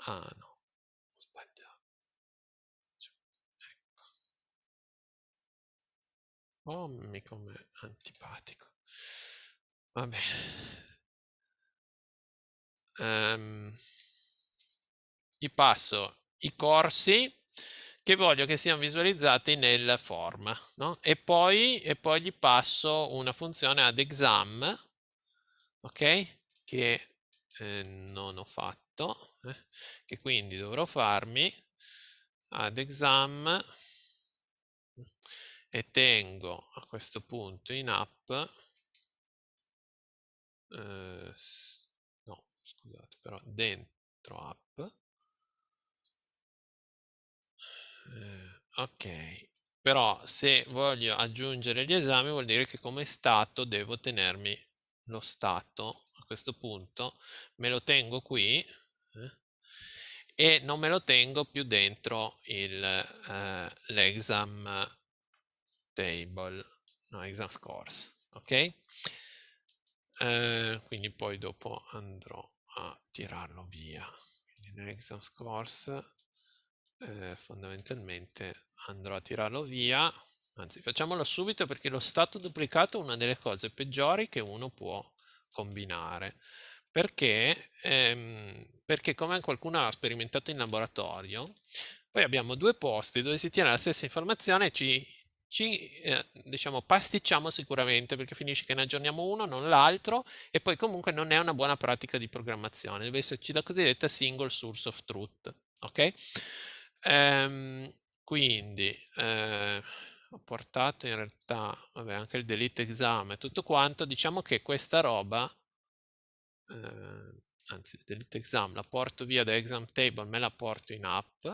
ah no Oh, mi com'è antipatico. Vabbè. Um, gli passo i corsi che voglio che siano visualizzati nel form, no? e, poi, e poi gli passo una funzione ad exam, ok? Che eh, non ho fatto, eh, che quindi dovrò farmi ad exam e tengo a questo punto in app eh, no scusate però dentro app eh, ok però se voglio aggiungere gli esami vuol dire che come stato devo tenermi lo stato a questo punto me lo tengo qui eh, e non me lo tengo più dentro eh, l'exam table, no, exam scores, ok? Eh, quindi poi dopo andrò a tirarlo via. Quindi nell'exam scores eh, fondamentalmente andrò a tirarlo via, anzi facciamolo subito perché lo stato duplicato è una delle cose peggiori che uno può combinare. Perché, ehm, perché come qualcuno ha sperimentato in laboratorio, poi abbiamo due posti dove si tiene la stessa informazione e ci ci eh, diciamo pasticciamo sicuramente perché finisce che ne aggiorniamo uno, non l'altro e poi comunque non è una buona pratica di programmazione, deve esserci la cosiddetta single source of truth, ok? Ehm, quindi eh, ho portato in realtà vabbè, anche il delete exam e tutto quanto, diciamo che questa roba eh, anzi il delete exam la porto via da exam table, me la porto in app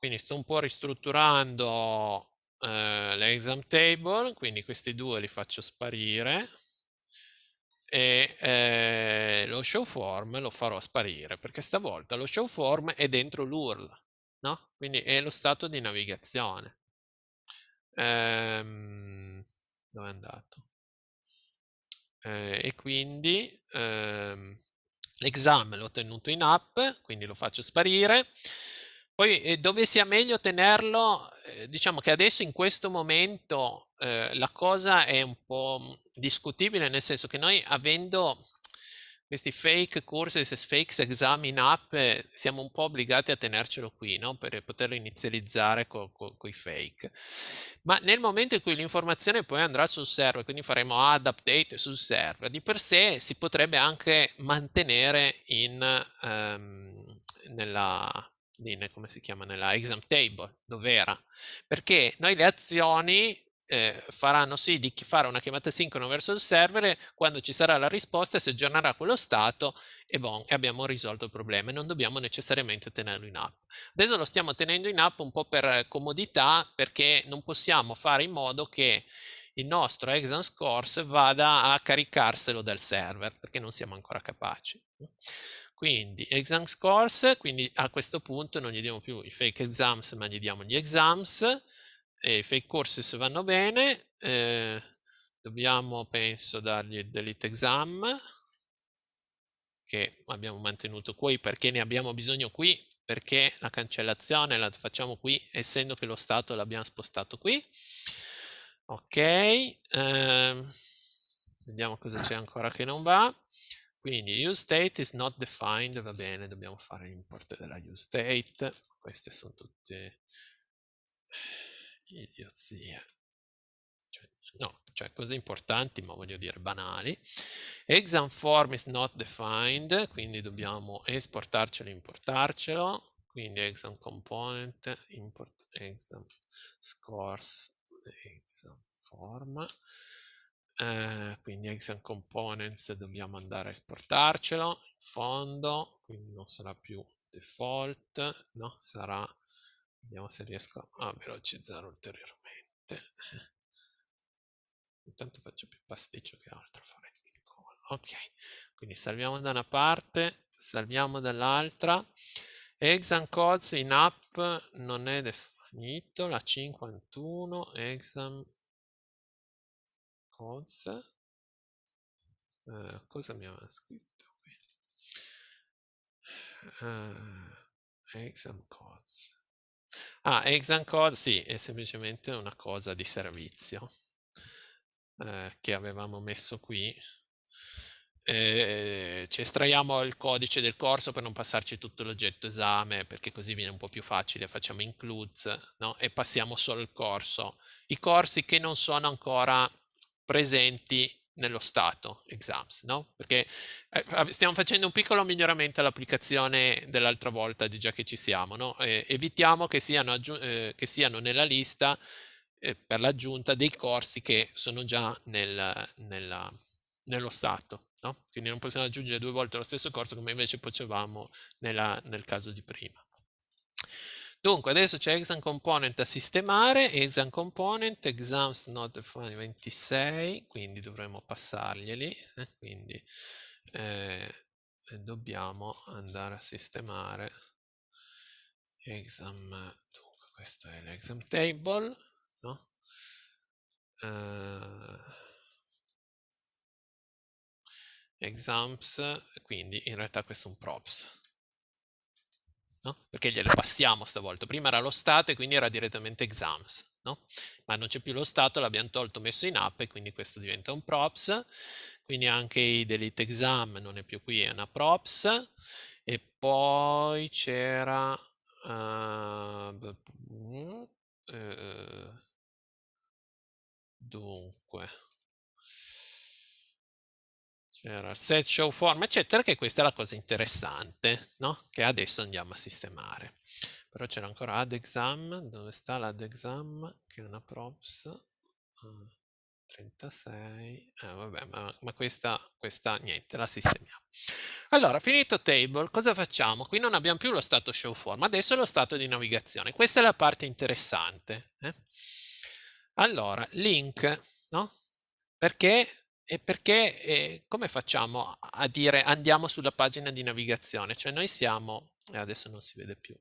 quindi sto un po' ristrutturando eh, l'exam table, quindi questi due li faccio sparire e eh, lo show form lo farò sparire perché stavolta lo show form è dentro l'URL, no? Quindi è lo stato di navigazione. Ehm, dove è andato? Eh, e quindi ehm, l'exam l'ho tenuto in app, quindi lo faccio sparire. Poi eh, dove sia meglio tenerlo, eh, diciamo che adesso in questo momento eh, la cosa è un po' mm, discutibile, nel senso che noi avendo questi fake courses, fake exam in app, eh, siamo un po' obbligati a tenercelo qui, no? per poterlo inizializzare con co, i fake. Ma nel momento in cui l'informazione poi andrà sul server, quindi faremo add update sul server, di per sé si potrebbe anche mantenere in, um, nella, in, come si chiama, nella exam table, dove era, perché noi le azioni eh, faranno sì di fare una chiamata sincrona verso il server quando ci sarà la risposta si aggiornerà quello stato e, bon, e abbiamo risolto il problema e non dobbiamo necessariamente tenerlo in app. Adesso lo stiamo tenendo in app un po' per comodità perché non possiamo fare in modo che il nostro exam scores vada a caricarselo dal server perché non siamo ancora capaci. Quindi exam scores, quindi a questo punto non gli diamo più i fake exams ma gli diamo gli exams, e i fake courses vanno bene, eh, dobbiamo penso dargli il delete exam che abbiamo mantenuto qui perché ne abbiamo bisogno qui, perché la cancellazione la facciamo qui essendo che lo stato l'abbiamo spostato qui. Ok, eh, vediamo cosa c'è ancora che non va. Quindi useState is not defined, va bene, dobbiamo fare l'import della useState. Queste sono tutte idiozie. Cioè, no, cioè cose importanti, ma voglio dire banali. Exam form is not defined, quindi dobbiamo esportarcelo e importarcelo. Quindi exam component, import exam scores, exam form eh, quindi exam components dobbiamo andare a esportarcelo in fondo quindi non sarà più default no sarà vediamo se riesco a velocizzare ulteriormente intanto faccio più pasticcio che altro fare il collo ok quindi salviamo da una parte salviamo dall'altra exam codes in app non è definito la 51 exam Odds. Uh, eh, cosa mi aveva scritto qui? Uh, exam codes. Ah, exam code sì, è semplicemente una cosa di servizio eh, che avevamo messo qui. Eh, ci estraiamo il codice del corso per non passarci tutto l'oggetto esame perché così viene un po' più facile, facciamo includes no? e passiamo solo il corso. I corsi che non sono ancora presenti nello stato exams, no? Perché eh, stiamo facendo un piccolo miglioramento all'applicazione dell'altra volta, di già che ci siamo, no? evitiamo che siano, eh, che siano, nella lista eh, per l'aggiunta dei corsi che sono già nel, nella, nello stato, no? Quindi non possiamo aggiungere due volte lo stesso corso come invece potevamo nella, nel caso di prima. Dunque, adesso c'è exam component da sistemare, exam component, exams not defined 26, quindi dovremmo passarglieli, eh? quindi eh, dobbiamo andare a sistemare exam, dunque questo è l'exam table, no? Uh, exams, quindi in realtà questo è un props, no? perché gliele passiamo stavolta. Prima era lo Stato e quindi era direttamente exams, no? ma non c'è più lo Stato, l'abbiamo tolto, messo in app e quindi questo diventa un props, quindi anche i delete exam non è più qui, è una props, e poi c'era... Uh, uh, dunque c'era il set show form, eccetera, che questa è la cosa interessante, no? Che adesso andiamo a sistemare. Però c'era ancora ad exam, dove sta l'ad exam? Che è una props. 36, ah, eh, vabbè, ma, ma questa, questa, niente, la sistemiamo. Allora, finito table, cosa facciamo? Qui non abbiamo più lo stato show form, adesso è lo stato di navigazione. Questa è la parte interessante. Eh? Allora, link, no? Perché e perché eh, come facciamo a dire andiamo sulla pagina di navigazione? Cioè noi siamo, eh, adesso non si vede più,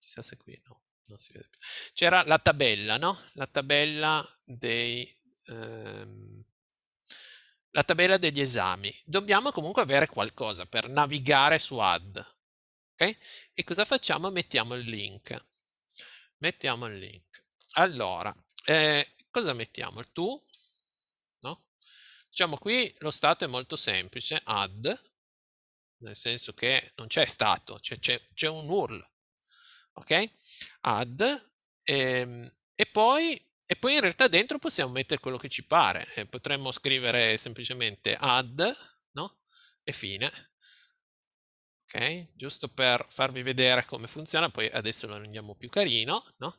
chissà se qui no, non si vede più. C'era la tabella, no? La tabella dei... Ehm, la tabella degli esami. Dobbiamo comunque avere qualcosa per navigare su add. Ok? E cosa facciamo? Mettiamo il link. Mettiamo il link. Allora, eh, cosa mettiamo? tu, Diciamo qui lo stato è molto semplice, add, nel senso che non c'è stato, c'è un URL, ok? Add, e, ehm, e, poi, e, poi, in realtà dentro possiamo mettere quello che ci pare, eh, potremmo scrivere semplicemente add, no? E fine, ok? Giusto per farvi vedere come funziona, poi adesso lo rendiamo più carino, no?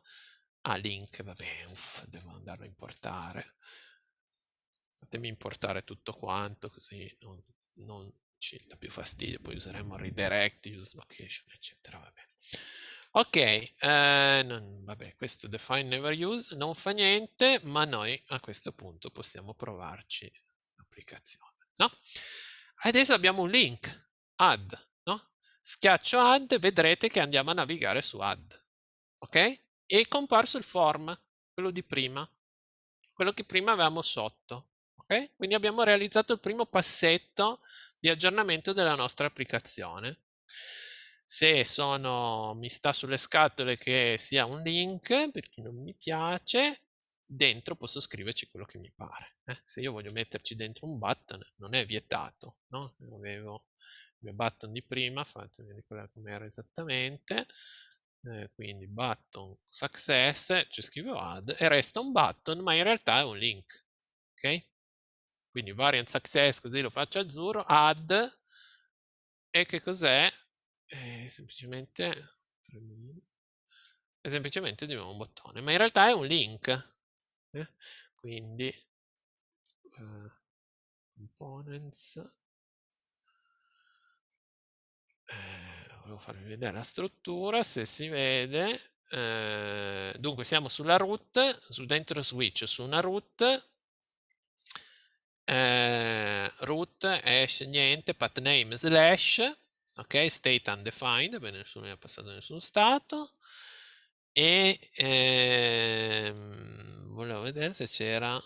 Ah, link, vabbè, uff, devo andarlo a importare fatemi importare tutto quanto così non, non ci dà più fastidio, poi useremo redirect, use location, eccetera, va bene. Ok, eh, non, vabbè, questo define never use non fa niente, ma noi a questo punto possiamo provarci l'applicazione, no? Adesso abbiamo un link, add, no? Schiaccio add, vedrete che andiamo a navigare su add, ok? E è comparso il form, quello di prima, quello che prima avevamo sotto. Okay? Quindi abbiamo realizzato il primo passetto di aggiornamento della nostra applicazione. Se sono, mi sta sulle scatole che sia un link, per chi non mi piace, dentro posso scriverci quello che mi pare. Eh? Se io voglio metterci dentro un button, non è vietato. No? Avevo il mio button di prima, fatemi ricordare com'era esattamente. Eh, quindi button success, ci scrivo add e resta un button, ma in realtà è un link. Okay? quindi variant access così lo faccio azzurro, add, e che cos'è? Eh, semplicemente, è semplicemente di nuovo un bottone, ma in realtà è un link, eh? quindi uh, components, eh, volevo farvi vedere la struttura, se si vede, eh, dunque siamo sulla root, su dentro switch, su una root, eh, root hash niente, path name slash, ok, state undefined, beh, nessuno mi ha passato nessun stato, e ehm, volevo vedere se c'era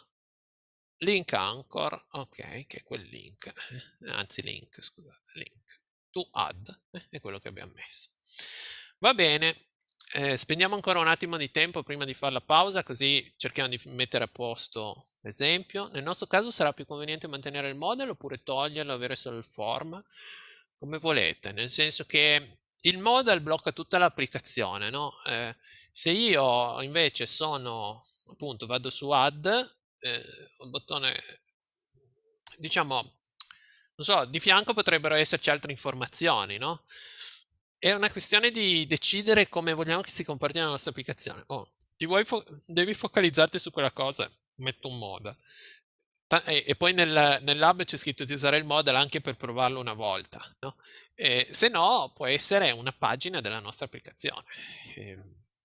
link anchor, ok, che è quel link, anzi link, scusate, link, to add, eh, è quello che abbiamo messo. Va bene, eh, spendiamo ancora un attimo di tempo prima di fare la pausa, così cerchiamo di mettere a posto l'esempio. Nel nostro caso sarà più conveniente mantenere il model oppure toglierlo, avere solo il form, come volete, nel senso che il model blocca tutta l'applicazione, no? eh, se io invece sono, appunto, vado su add, eh, un bottone, diciamo, non so, di fianco potrebbero esserci altre informazioni, no? è una questione di decidere come vogliamo che si comporti la nostra applicazione. Oh, fo- devi focalizzarti su quella cosa, metto un model. Ta- e-, e, poi nel, lab c'è scritto di usare il modal anche per provarlo una volta, no? E, se no può essere una pagina della nostra applicazione, e,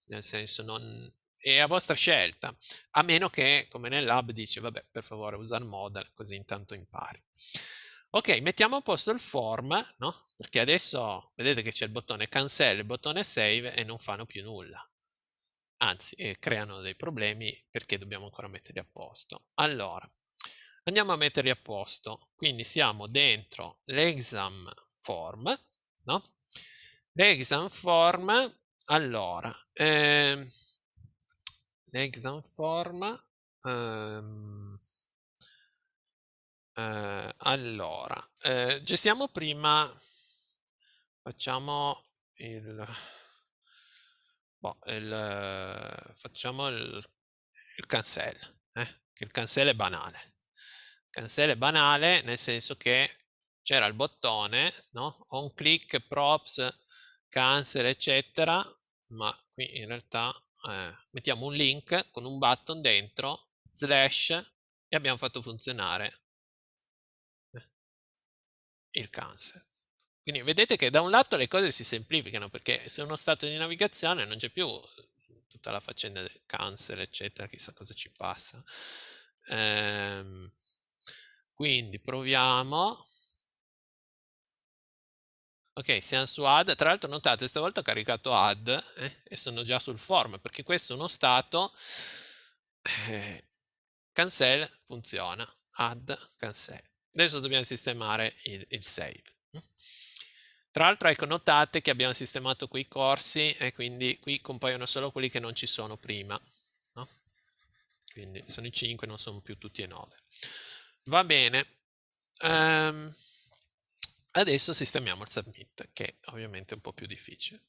nel senso non, è a vostra scelta, a meno che come nel lab, dice vabbè per favore usa il modal, così intanto impari. Ok, mettiamo a posto il form, no? Perché adesso vedete che c'è il bottone cancella, il bottone save e non fanno più nulla. Anzi, eh, creano dei problemi perché dobbiamo ancora metterli a posto. Allora, andiamo a metterli a posto. Quindi siamo dentro l'exam form, no? L'exam form, allora, eh, l'exam form... Ehm, eh, allora, eh, gestiamo prima, facciamo il, boh, il facciamo il, il cancello, eh? il cancello è banale. Il cancello è banale nel senso che c'era il bottone, no? on click, props, cancel, eccetera, ma qui in realtà eh, mettiamo un link con un button dentro, slash, e abbiamo fatto funzionare il cancer. Quindi vedete che da un lato le cose si semplificano perché se uno stato di navigazione non c'è più eh, tutta la faccenda del cancer, eccetera, chissà cosa ci passa. Ehm, quindi proviamo. Ok, siamo su add. Tra l'altro notate, stavolta ho caricato add eh, e sono già sul form perché questo è uno stato eh, cancel funziona. Add cancel. Adesso dobbiamo sistemare il, il save. Tra l'altro ecco notate che abbiamo sistemato qui i corsi e quindi qui compaiono solo quelli che non ci sono prima. No? Quindi sono i 5, non sono più tutti e 9. Va bene. Um, adesso sistemiamo il submit che ovviamente è un po' più difficile.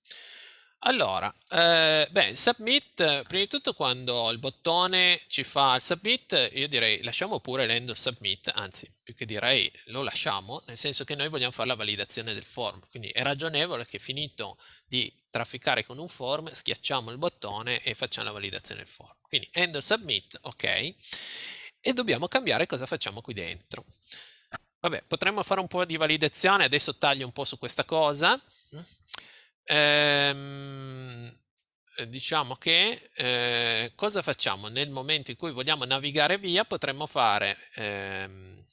Allora, eh, beh, submit, prima di tutto quando il bottone ci fa il submit, io direi lasciamo pure l'handle submit, anzi, più che direi lo lasciamo, nel senso che noi vogliamo fare la validazione del form, quindi è ragionevole che finito di trafficare con un form, schiacciamo il bottone e facciamo la validazione del form. Quindi handle submit, ok, e dobbiamo cambiare cosa facciamo qui dentro. Vabbè, potremmo fare un po' di validazione, adesso taglio un po' su questa cosa, ehm, eh, diciamo che eh, cosa facciamo? Nel momento in cui vogliamo navigare via potremmo fare ehm,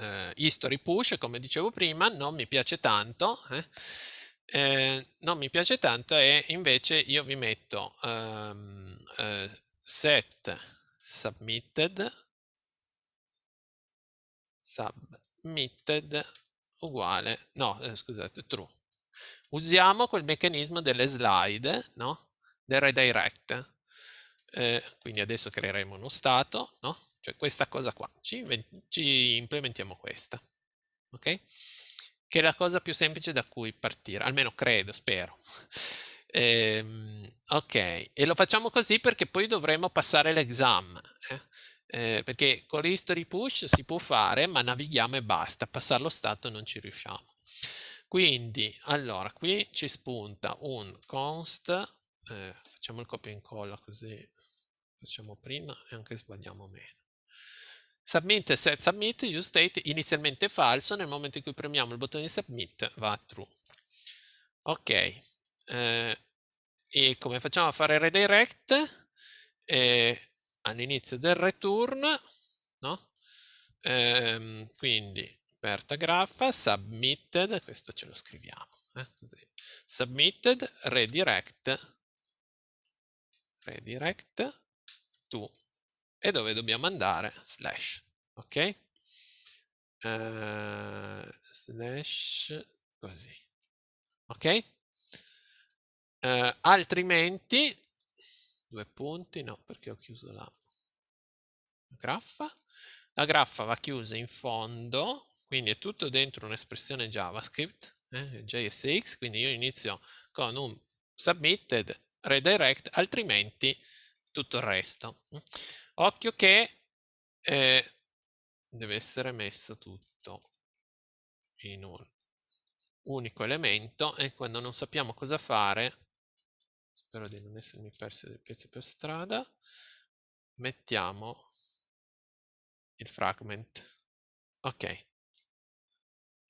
eh, history push, come dicevo prima, non mi piace tanto, eh, eh non mi piace tanto e invece io vi metto ehm, eh, set submitted submitted uguale, no scusate, true usiamo quel meccanismo delle slide, no? del redirect. Eh, quindi adesso creeremo uno stato, no? cioè questa cosa qua, ci, ci implementiamo questa, okay? che è la cosa più semplice da cui partire, almeno credo, spero. Eh, ok, e lo facciamo così perché poi dovremo passare l'exam, eh? eh, perché con l'history push si può fare, ma navighiamo e basta, passare lo stato non ci riusciamo. Quindi, allora, qui ci spunta un const, eh, facciamo il copia e incolla così facciamo prima e anche sbagliamo meno. Submit, set submit, use state inizialmente falso, nel momento in cui premiamo il bottone di submit va true. Ok, eh, e come facciamo a fare redirect? Eh, all'inizio del return, no? Ehm, quindi aperta graffa, submitted, questo ce lo scriviamo, eh, submitted, redirect, redirect to, e dove dobbiamo andare? Slash, ok? Uh, slash, così, ok? Uh, altrimenti, due punti, no, perché ho chiuso la graffa, la graffa va chiusa in fondo, quindi è tutto dentro un'espressione JavaScript, eh, JSX, quindi io inizio con un submitted, redirect, altrimenti tutto il resto. Occhio che eh, deve essere messo tutto in un unico elemento e quando non sappiamo cosa fare, spero di non essermi perso dei pezzi per strada, mettiamo il fragment. Ok,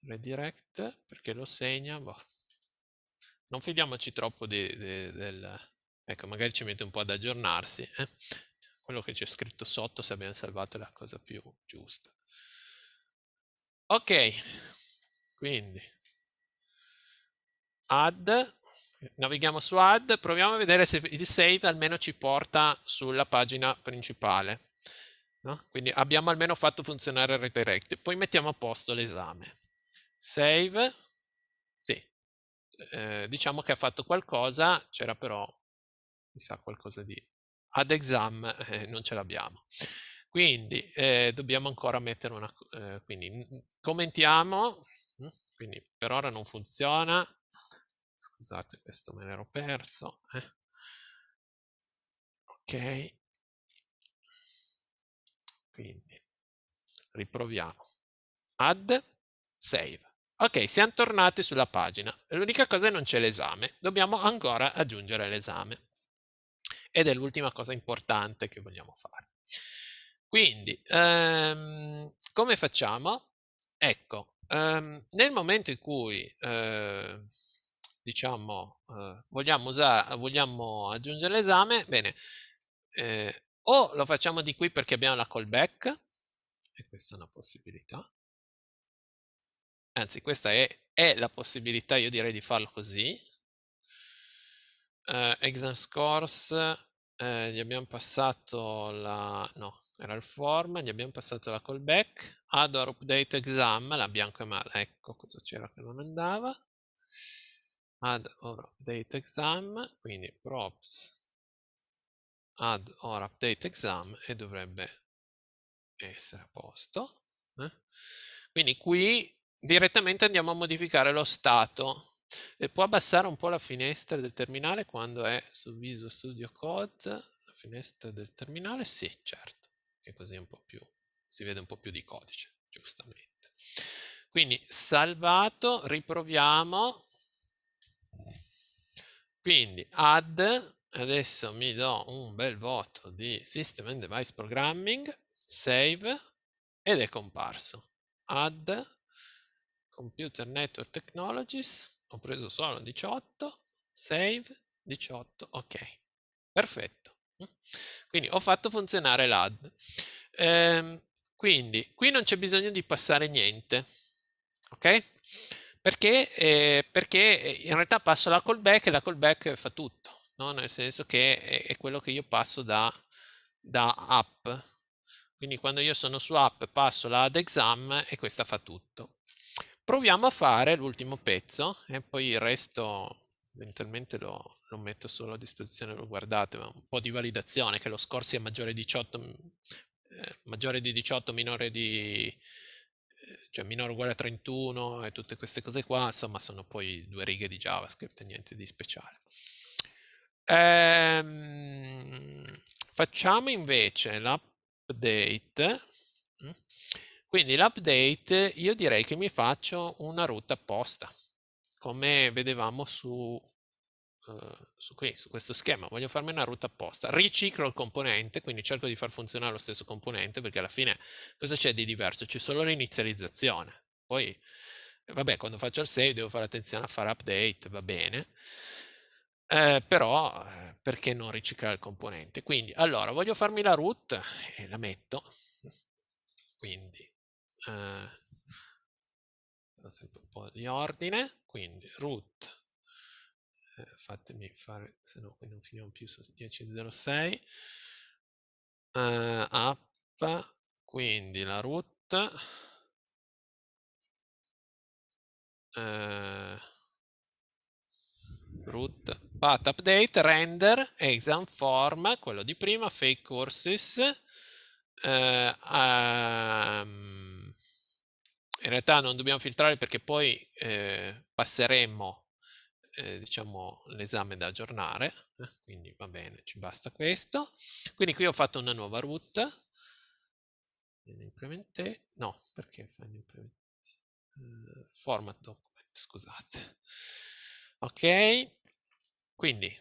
redirect perché lo segna boh. non fidiamoci troppo di, di, del ecco magari ci mette un po' ad aggiornarsi eh? quello che c'è scritto sotto se abbiamo salvato è la cosa più giusta ok quindi add navighiamo su add proviamo a vedere se il save almeno ci porta sulla pagina principale No? Quindi abbiamo almeno fatto funzionare il redirect, poi mettiamo a posto l'esame save, sì, eh, diciamo che ha fatto qualcosa, c'era però, mi sa, qualcosa di ad exam, eh, non ce l'abbiamo. Quindi eh, dobbiamo ancora mettere una, eh, quindi commentiamo, mm, quindi per ora non funziona, scusate questo me l'ero perso, eh. ok, quindi riproviamo, add, save. Ok, siamo tornati sulla pagina. L'unica cosa è che non c'è l'esame. Dobbiamo ancora aggiungere l'esame. Ed è l'ultima cosa importante che vogliamo fare. Quindi, ehm, come facciamo? Ecco, ehm, nel momento in cui, eh, diciamo, eh, vogliamo, usare, vogliamo aggiungere l'esame, bene, eh, o lo facciamo di qui perché abbiamo la callback, e questa è una possibilità, anzi questa è, è la possibilità, io direi di farlo così, uh, exam scores, uh, gli abbiamo passato la, no, era il form, gli abbiamo passato la callback, ador update exam, la bianca e mala, ecco cosa c'era che non andava, add or update exam, quindi props add or update exam e dovrebbe essere a posto. Eh? Quindi qui direttamente andiamo a modificare lo stato e può abbassare un po' la finestra del terminale quando è su Visual Studio Code la finestra del terminale? Sì, certo, che così un po' più, si vede un po' più di codice, giustamente. Quindi salvato, riproviamo. Quindi add, adesso mi do un bel voto di System and Device Programming, save ed è comparso. Add Computer Network Technologies, ho preso solo 18, save 18, ok, perfetto. Quindi ho fatto funzionare l'AD. Ehm, quindi qui non c'è bisogno di passare niente, ok? Perché, eh, perché eh, in realtà passo la callback e la callback fa tutto, no? nel senso che è, è, quello che io passo da, da app. Quindi quando io sono su app passo la ad exam e questa fa tutto. Proviamo a fare l'ultimo pezzo e poi il resto eventualmente lo, lo, metto solo a disposizione, lo guardate, ma un po' di validazione, che lo scorso è maggiore, 18, mm, eh, maggiore di 18, minore di eh, cioè minore uguale a 31 e tutte queste cose qua, insomma sono poi due righe di JavaScript, niente di speciale. Ehm, facciamo invece l'update mm, quindi l'update io direi che mi faccio una route apposta, come vedevamo su, eh, su, qui, su questo schema. Voglio farmi una route apposta. Riciclo il componente, quindi cerco di far funzionare lo stesso componente, perché alla fine cosa c'è di diverso? C'è solo l'inizializzazione. Poi, eh, vabbè, quando faccio il save devo fare attenzione a fare update, va bene. Eh, però eh, perché non riciclare il componente? Quindi, allora, voglio farmi la root e eh, la metto. Quindi eh, sempre un po' di ordine, quindi root, eh, fatemi fare, se no qui non finiamo più su 10.06, eh, app, quindi la root, eh, root, path update, render, exam form, quello di prima, fake courses, eh, um, in realtà non dobbiamo filtrare perché poi eh, passeremo eh, diciamo l'esame da aggiornare eh, quindi va bene ci basta questo quindi qui ho fatto una nuova root implemente no perché eh, format document scusate ok quindi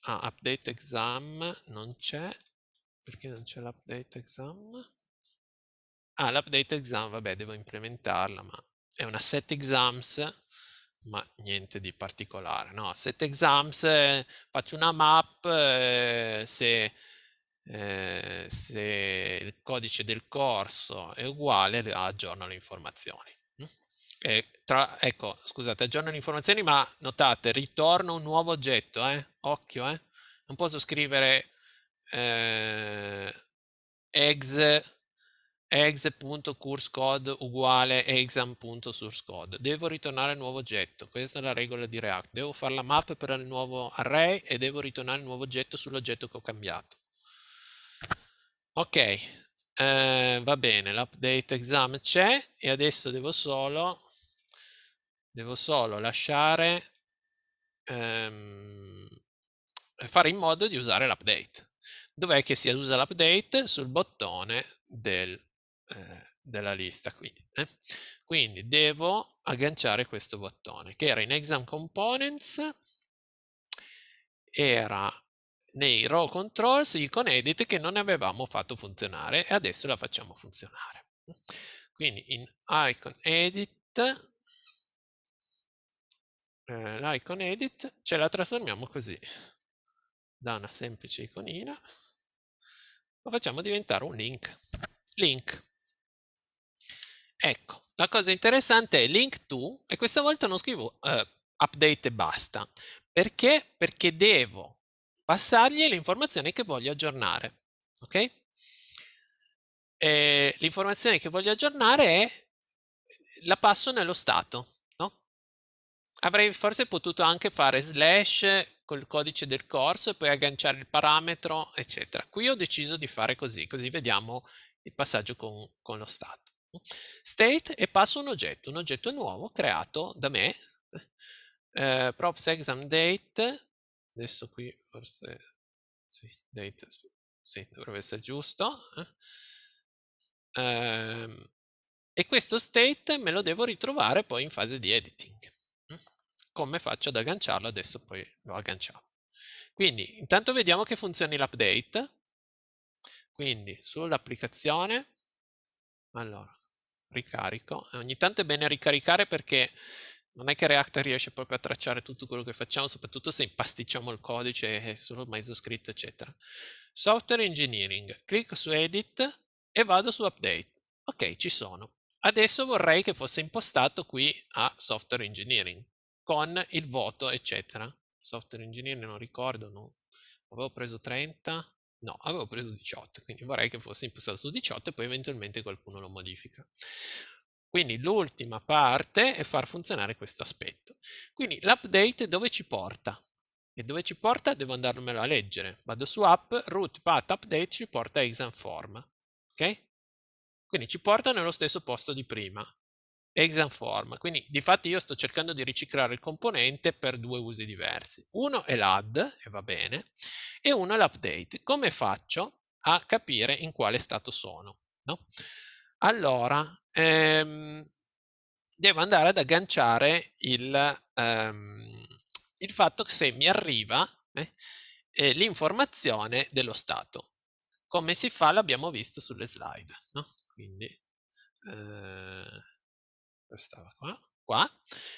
ah, update exam non c'è perché non c'è l'update exam Ah, l'update exam, vabbè, devo implementarla, ma è una set exams, ma niente di particolare, no? Set exams, faccio una map, eh, se, eh, se, il codice del corso è uguale, aggiorno le informazioni. Mm? Tra, ecco, scusate, aggiorno le informazioni, ma notate, ritorno un nuovo oggetto, eh? Occhio, eh? Non posso scrivere eh, Eggs ex.sourcecode uguale exam.sourcecode. Devo ritornare il nuovo oggetto, questa è la regola di React. Devo fare la map per il nuovo array e devo ritornare il nuovo oggetto sull'oggetto che ho cambiato. Ok, eh, va bene, l'update exam c'è e adesso devo solo, devo solo lasciare, ehm, fare in modo di usare l'update. Dov'è che si usa l'update? Sul bottone del eh, della lista qui. Eh? Quindi devo agganciare questo bottone che era in exam components, era nei row controls, icon edit che non avevamo fatto funzionare e adesso la facciamo funzionare. Quindi in icon edit eh, l'icon edit ce la trasformiamo così da una semplice iconina lo facciamo diventare un link link Ecco, la cosa interessante è link to e questa volta non scrivo eh, update e basta. Perché? Perché devo passargli le informazioni che voglio aggiornare. Ok? l'informazione che voglio aggiornare è la passo nello stato. No? Avrei forse potuto anche fare slash col codice del corso e poi agganciare il parametro, eccetera. Qui ho deciso di fare così, così vediamo il passaggio con, con lo stato state e passo un oggetto, un oggetto nuovo creato da me, eh, props exam date, adesso qui forse sì, date, sì, dovrebbe essere giusto, eh, ehm, e questo state me lo devo ritrovare poi in fase di editing. Mm, come faccio ad agganciarlo? Adesso poi lo agganciamo. Quindi intanto vediamo che funzioni l'update. Quindi sull'applicazione, allora, ricarico. Eh, ogni tanto è bene ricaricare perché non è che React riesce proprio a tracciare tutto quello che facciamo, soprattutto se impasticciamo il codice è solo mezzo scritto, eccetera. Software Engineering, clicco su Edit e vado su Update. Ok, ci sono. Adesso vorrei che fosse impostato qui a Software Engineering, con il voto, eccetera. Software Engineering non ricordo, non avevo preso 30, No, avevo preso 18, quindi vorrei che fosse impostato su 18 e poi eventualmente qualcuno lo modifica. Quindi l'ultima parte è far funzionare questo aspetto. Quindi l'update dove ci porta? E dove ci porta devo andarmelo a leggere. Vado su app, root path update ci porta a examform. Ok? Quindi ci porta nello stesso posto di prima examform. Quindi di fatto io sto cercando di riciclare il componente per due usi diversi. Uno è l'add, e va bene, e uno è l'update. Come faccio a capire in quale stato sono? No? Allora, ehm, devo andare ad agganciare il, ehm, il fatto che se mi arriva eh, eh, l'informazione dello stato. Come si fa l'abbiamo visto sulle slide. No? Quindi, eh, stava qua, qua.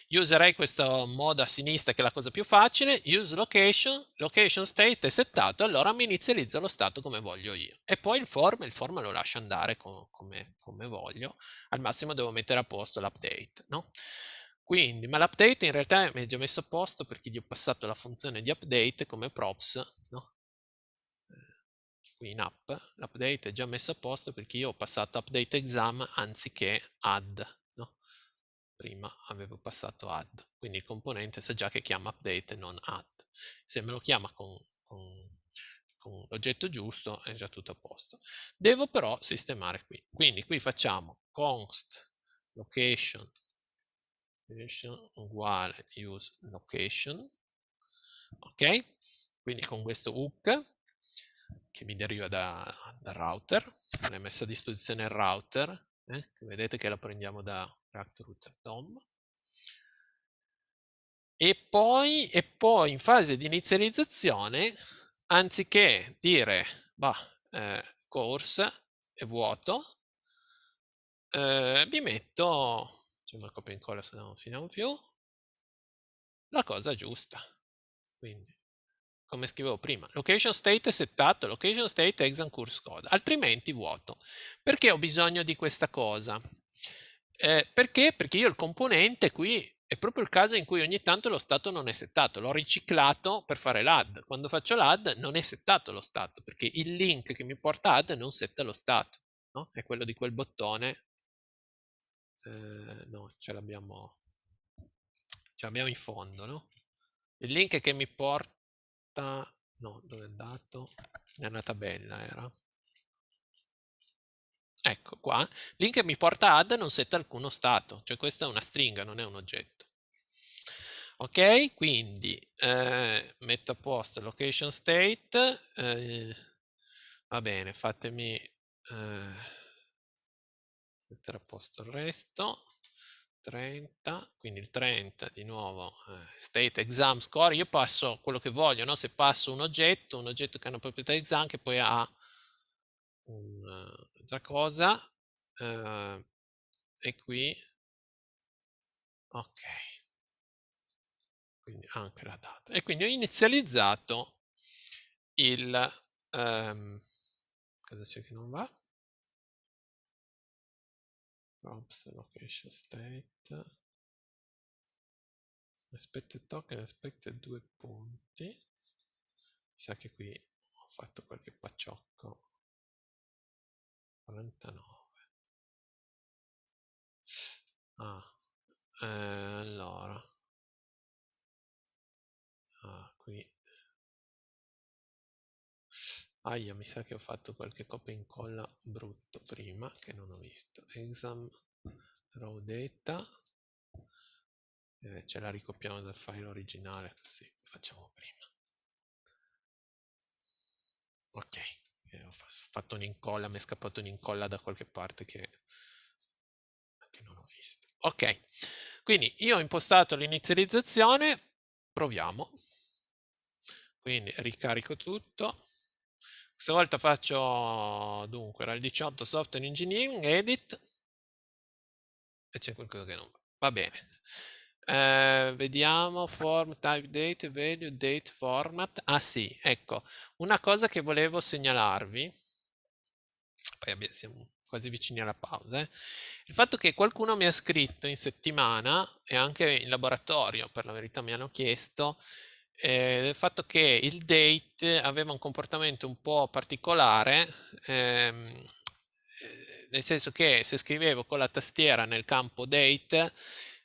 Io userei questo modo a sinistra che è la cosa più facile, use location, location state è settato, allora mi inizializzo lo stato come voglio io. E poi il form, il form lo lascio andare com come, come voglio, al massimo devo mettere a posto l'update, no? Quindi, ma l'update in realtà mi è già messo a posto perché gli ho passato la funzione di update come props, no? Qui in app, l'update è già messo a posto perché io ho passato update exam anziché add prima avevo passato add, quindi il componente sa già che chiama update e non add. Se me lo chiama con, con, con l'oggetto giusto è già tutto a posto. Devo però sistemare qui, quindi qui facciamo const location, location uguale use location, ok? Quindi con questo hook che mi deriva da, dal router, non è messo a disposizione il router, eh? vedete che la prendiamo da Rotterdam. Esatto, e poi, e poi in fase di inizializzazione, anziché dire bah, eh, course è vuoto, eh, mi metto, facciamo una copia e incolla se non finiamo più, la cosa giusta. Quindi, come scrivevo prima, location state è settato, location state exam course code, altrimenti vuoto. Perché ho bisogno di questa cosa? Eh, perché? Perché io il componente qui è proprio il caso in cui ogni tanto lo stato non è settato, l'ho riciclato per fare l'ad. Quando faccio l'ad non è settato lo stato, perché il link che mi porta ad non setta lo stato, no? è quello di quel bottone. Eh, no, ce l'abbiamo, ce l'abbiamo in fondo, no? Il link che mi porta, no, dove è andato? Nella tabella era. Ecco qua, link mi porta ad non setta alcuno stato, cioè questa è una stringa, non è un oggetto. Ok, quindi eh, metto a posto location state, eh, va bene, fatemi eh, mettere a posto il resto, 30, quindi il 30 di nuovo eh, state exam score, io passo quello che voglio, no? se passo un oggetto, un oggetto che ha una proprietà exam che poi ha eh, un'altra cosa eh, e qui ok quindi anche la data e quindi ho inizializzato il cosa ehm, c'è che non va props location state expected token expected due punti mi sa che qui ho fatto qualche pacciocco 49 ah eh, allora ah qui aia mi sa che ho fatto qualche copia e incolla brutto prima che non ho visto exam raw data eh, ce la ricopiamo dal file originale così facciamo prima ok ho fatto un'incolla, mi è scappata un'incolla da qualche parte che, che non ho visto. Ok, quindi io ho impostato l'inizializzazione, proviamo. Quindi ricarico tutto. Questa volta faccio, dunque, era il 18 Software Engineering, Edit, e c'è qualcosa che non va. Va bene. Eh, vediamo form type date value date format. Ah sì, ecco, una cosa che volevo segnalarvi, poi abbiamo, siamo quasi vicini alla pausa, eh. il fatto che qualcuno mi ha scritto in settimana e anche in laboratorio, per la verità mi hanno chiesto, eh, il fatto che il date aveva un comportamento un po' particolare, ehm, eh, nel senso che se scrivevo con la tastiera nel campo date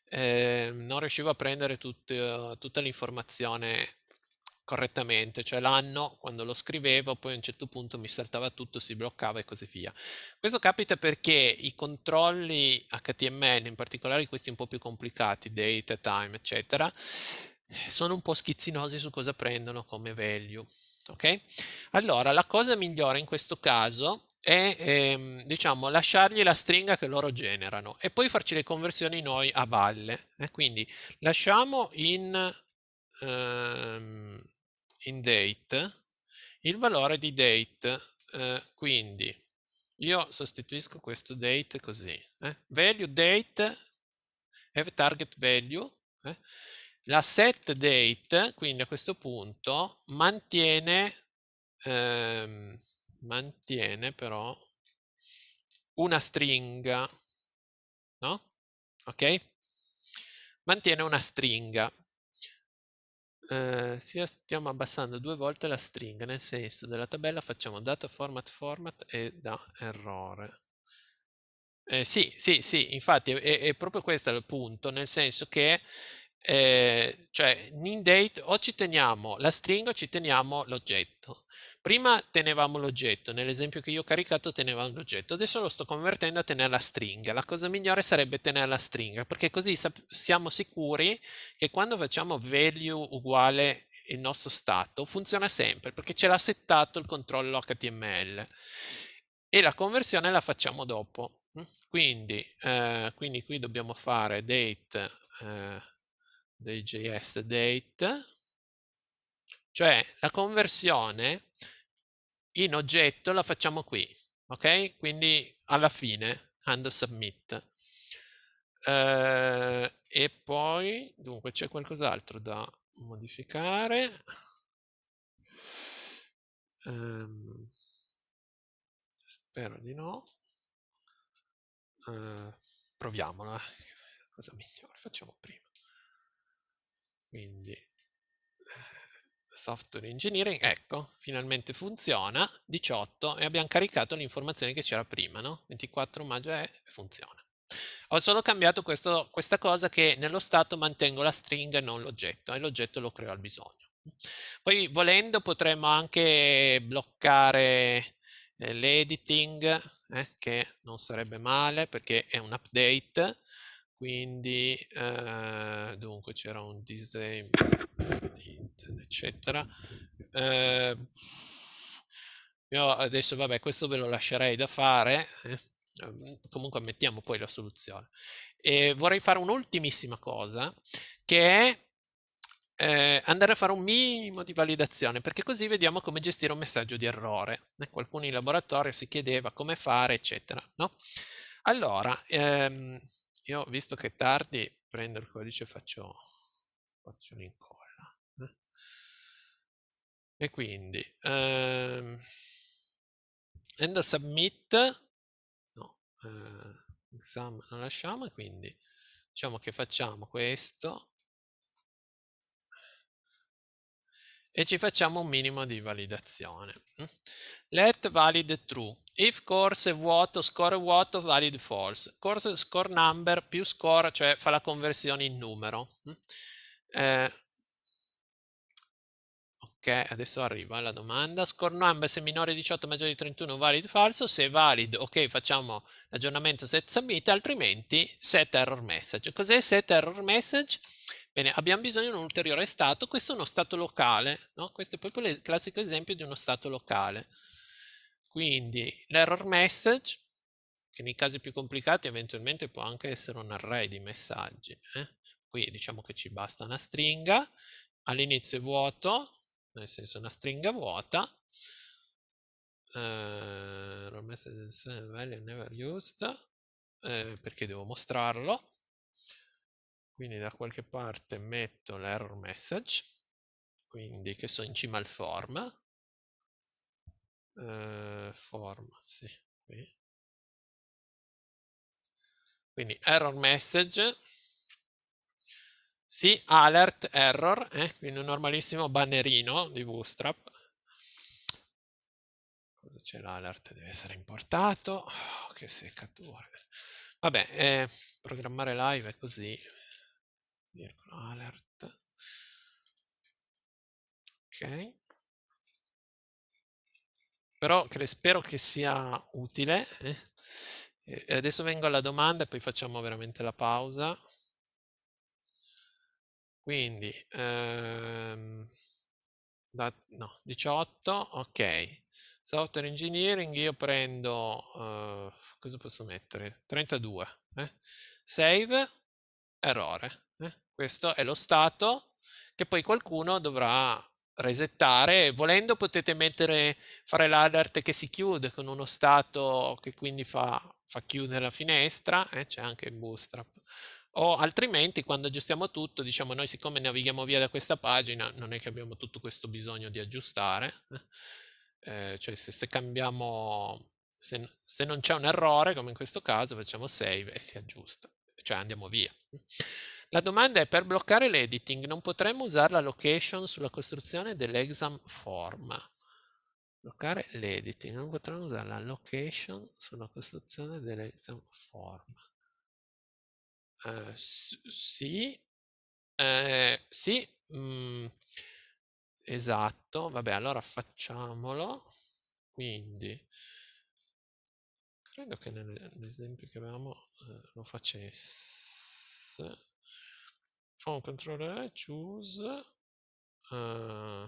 eh, non riuscivo a prendere tut, uhm, tutta l'informazione correttamente, cioè l'anno quando lo scrivevo, poi a un certo punto mi saltava tutto, si bloccava e così via. Questo capita perché i controlli HTML, in particolare questi un po' più complicati, date, time, eccetera, sono un po' schizzinosi su cosa prendono come value. Ok? Allora, la cosa migliore in questo caso e ehm, diciamo lasciargli la stringa che loro generano e poi farci le conversioni noi a valle. Eh? Quindi lasciamo in, ehm, in, date il valore di date, eh, quindi io sostituisco questo date così, eh? value date have target value, eh. la set date quindi a questo punto mantiene ehm, mantiene però una stringa, no? Ok? Mantiene una stringa. Eh, stiamo abbassando due volte la stringa, nel senso della tabella facciamo data format format e da errore. Eh, sì, sì, sì, infatti è, è, proprio questo il punto, nel senso che eh, cioè in date o ci teniamo la stringa o ci teniamo l'oggetto. Prima tenevamo l'oggetto, nell'esempio che io ho caricato tenevamo l'oggetto, adesso lo sto convertendo a tenere la stringa. La cosa migliore sarebbe tenere la stringa, perché così siamo sicuri che quando facciamo value uguale il nostro stato funziona sempre perché ce l'ha settato il controllo HTML e la conversione la facciamo dopo. Quindi, eh, quindi qui dobbiamo fare date eh, del JS date cioè la conversione in oggetto la facciamo qui, ok? Quindi alla fine, ando submit. Eh, e poi, dunque, c'è qualcos'altro da modificare. Um, spero di no. Uh, proviamola. Cosa migliore facciamo prima? Quindi software engineering, ecco, finalmente funziona, 18 e abbiamo caricato l'informazione che c'era prima, no? 24 maggio è e funziona. Ho solo cambiato questo, questa cosa che nello stato mantengo la stringa e non l'oggetto, e l'oggetto lo creo al bisogno. Poi volendo potremmo anche bloccare eh, l'editing, eh, che non sarebbe male perché è un update, quindi eh, dunque c'era un disegno eccetera eh, io adesso vabbè questo ve lo lascerei da fare eh. comunque mettiamo poi la soluzione e vorrei fare un'ultimissima cosa che è eh, andare a fare un minimo di validazione perché così vediamo come gestire un messaggio di errore. Eh, qualcuno in laboratorio si chiedeva come fare, eccetera. No? Allora, ehm, io visto che è tardi prendo il codice e faccio, faccio l'incolla eh. e quindi ehm, handle submit no, eh, exam non lasciamo quindi diciamo che facciamo questo e ci facciamo un minimo di validazione. Mm? Let valid true. If course vuoto, score vuoto, valid false. Course score number più score, cioè fa la conversione in numero. Mm? Eh, ok, adesso arriva la domanda. Score number se minore di 18 maggiore di 31 valid falso. Se è valid, ok, facciamo l'aggiornamento set submit, altrimenti set error message. Cos'è set error message? Bene, abbiamo bisogno di un ulteriore stato, questo è uno stato locale, no? questo è proprio il classico esempio di uno stato locale. Quindi l'error message, che nei casi più complicati eventualmente può anche essere un array di messaggi. Eh? Qui diciamo che ci basta una stringa, all'inizio è vuoto, nel senso una stringa vuota, eh, error message value never used, eh, perché devo mostrarlo, quindi da qualche parte metto l'error message quindi che sono in cima al form eh, form sì qui quindi error message sì alert error eh, quindi un normalissimo bannerino di bootstrap cosa c'è l'alert deve essere importato oh, che seccatore. vabbè eh, programmare live è così Eccolo, alert. Ok. Però cre- spero che sia utile. Eh, adesso vengo alla domanda e poi facciamo veramente la pausa. Quindi, ehm, da, no, 18, ok. Software engineering, io prendo, eh, cosa posso mettere? 32. Eh? Save errore. Eh. Questo è lo stato che poi qualcuno dovrà resettare. Volendo potete mettere, fare l'alert che si chiude con uno stato che quindi fa, fa chiudere la finestra, eh? c'è anche il bootstrap. O altrimenti quando aggiustiamo tutto, diciamo noi siccome navighiamo via da questa pagina, non è che abbiamo tutto questo bisogno di aggiustare, eh? eh cioè se, se cambiamo, se, se non c'è un errore, come in questo caso, facciamo save e si aggiusta, cioè andiamo via. La domanda è per bloccare l'editing non potremmo usare la location sulla costruzione dell'exam form? Bloccare l'editing, non potremmo usare la location sulla costruzione dell'exam form. Uh, sì, uh, sì, mm, esatto, vabbè allora facciamolo, quindi credo che nell'esempio che avevamo uh, lo facesse From controller, choose. Uh,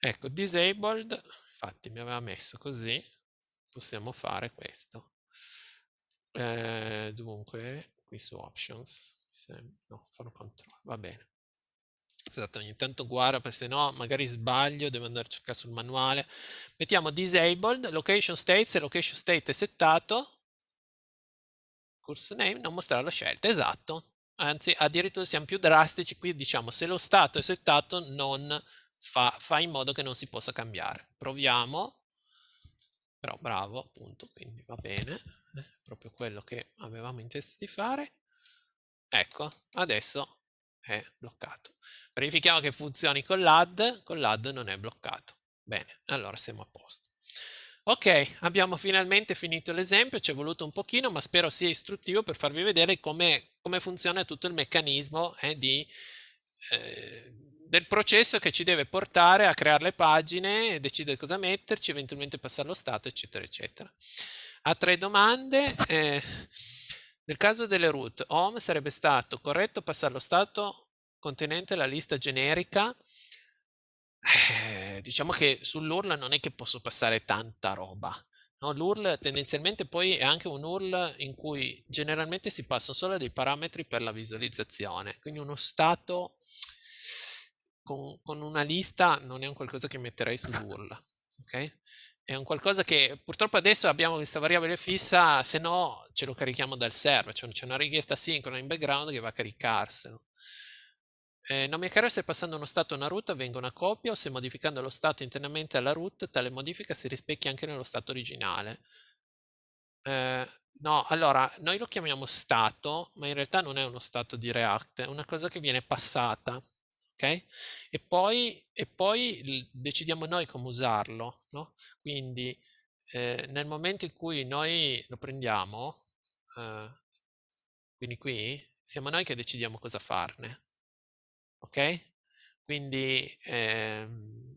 ecco, disabled, infatti mi aveva messo così, possiamo fare questo. Eh, dunque, qui su options, no, farò control, va bene. Scusate, esatto, ogni tanto guardo perché se no magari sbaglio, devo andare a cercare sul manuale. Mettiamo disabled, location state, se location state è settato, Course name, non mostrare la scelta, esatto. Anzi, addirittura siamo più drastici, qui diciamo se lo stato è settato non fa, fa in modo che non si possa cambiare. Proviamo, però bravo appunto, quindi va bene, eh, proprio quello che avevamo in testa di fare. Ecco, adesso è bloccato. Verifichiamo che funzioni con l'add, con l'add non è bloccato. Bene, allora siamo a posto. Ok, abbiamo finalmente finito l'esempio, ci è voluto un pochino, ma spero sia istruttivo per farvi vedere come, come funziona tutto il meccanismo eh, di, eh, del processo che ci deve portare a creare le pagine, decidere cosa metterci, eventualmente passare allo stato, eccetera, eccetera. Ha tre domande. Eh, nel caso delle root, home sarebbe stato corretto passare allo stato contenente la lista generica? Eh, eh, diciamo che sull'URL non è che posso passare tanta roba. No? L'URL tendenzialmente poi è anche un URL in cui generalmente si passano solo dei parametri per la visualizzazione, quindi uno stato con, con una lista non è un qualcosa che metterei sull'URL. Okay? È un qualcosa che purtroppo adesso abbiamo questa variabile fissa, se no ce lo carichiamo dal server, cioè c'è una richiesta sincrona in background che va a caricarselo. Eh, chiaro se passando uno stato a una root avvenga una copia o se modificando lo stato internamente alla root tale modifica si rispecchia anche nello stato originale. Eh, no, allora, noi lo chiamiamo stato, ma in realtà non è uno stato di React, è una cosa che viene passata, ok? E poi, e poi decidiamo noi come usarlo, no? Quindi eh, nel momento in cui noi lo prendiamo, eh, quindi qui, siamo noi che decidiamo cosa farne ok? Quindi ehm,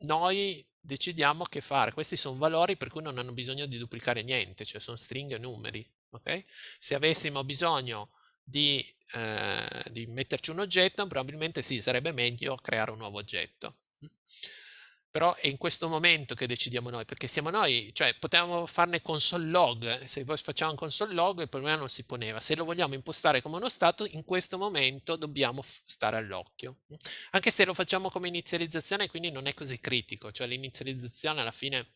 noi decidiamo che fare. Questi sono valori per cui non hanno bisogno di duplicare niente, cioè sono stringhe o numeri, ok? Se avessimo bisogno di, eh, di metterci un oggetto, probabilmente sì, sarebbe meglio creare un nuovo oggetto però è in questo momento che decidiamo noi, perché siamo noi, cioè potevamo farne console log, se poi facciamo un console log il problema non si poneva, se lo vogliamo impostare come uno stato, in questo momento dobbiamo stare all'occhio, anche se lo facciamo come inizializzazione quindi non è così critico, cioè l'inizializzazione alla fine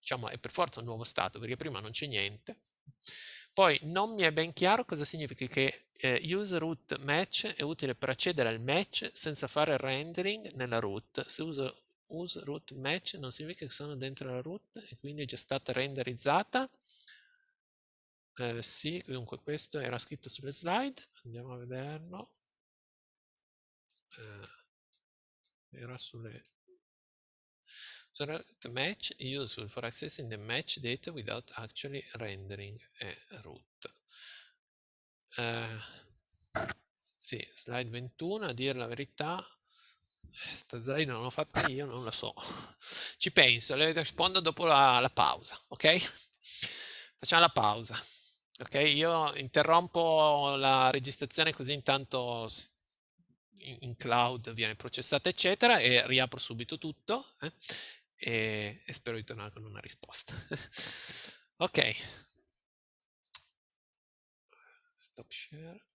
diciamo, è per forza un nuovo stato, perché prima non c'è niente. Poi non mi è ben chiaro cosa significa che eh, use root match è utile per accedere al match senza fare rendering nella root. Se uso use root match non significa che sono dentro la root e quindi è già stata renderizzata eh, sì, dunque questo era scritto sulle slide andiamo a vederlo eh, era sulle So the match useful for accessing the match data without actually rendering a root. Eh, sì, slide 21, a dire la verità, Sta zarina non l'ho fatta io, non lo so. Ci penso, le rispondo dopo la, la pausa, ok? Facciamo la pausa. Ok, io interrompo la registrazione così intanto in cloud viene processata, eccetera, e riapro subito tutto eh? e, e, spero di tornare con una risposta. ok. Stop share.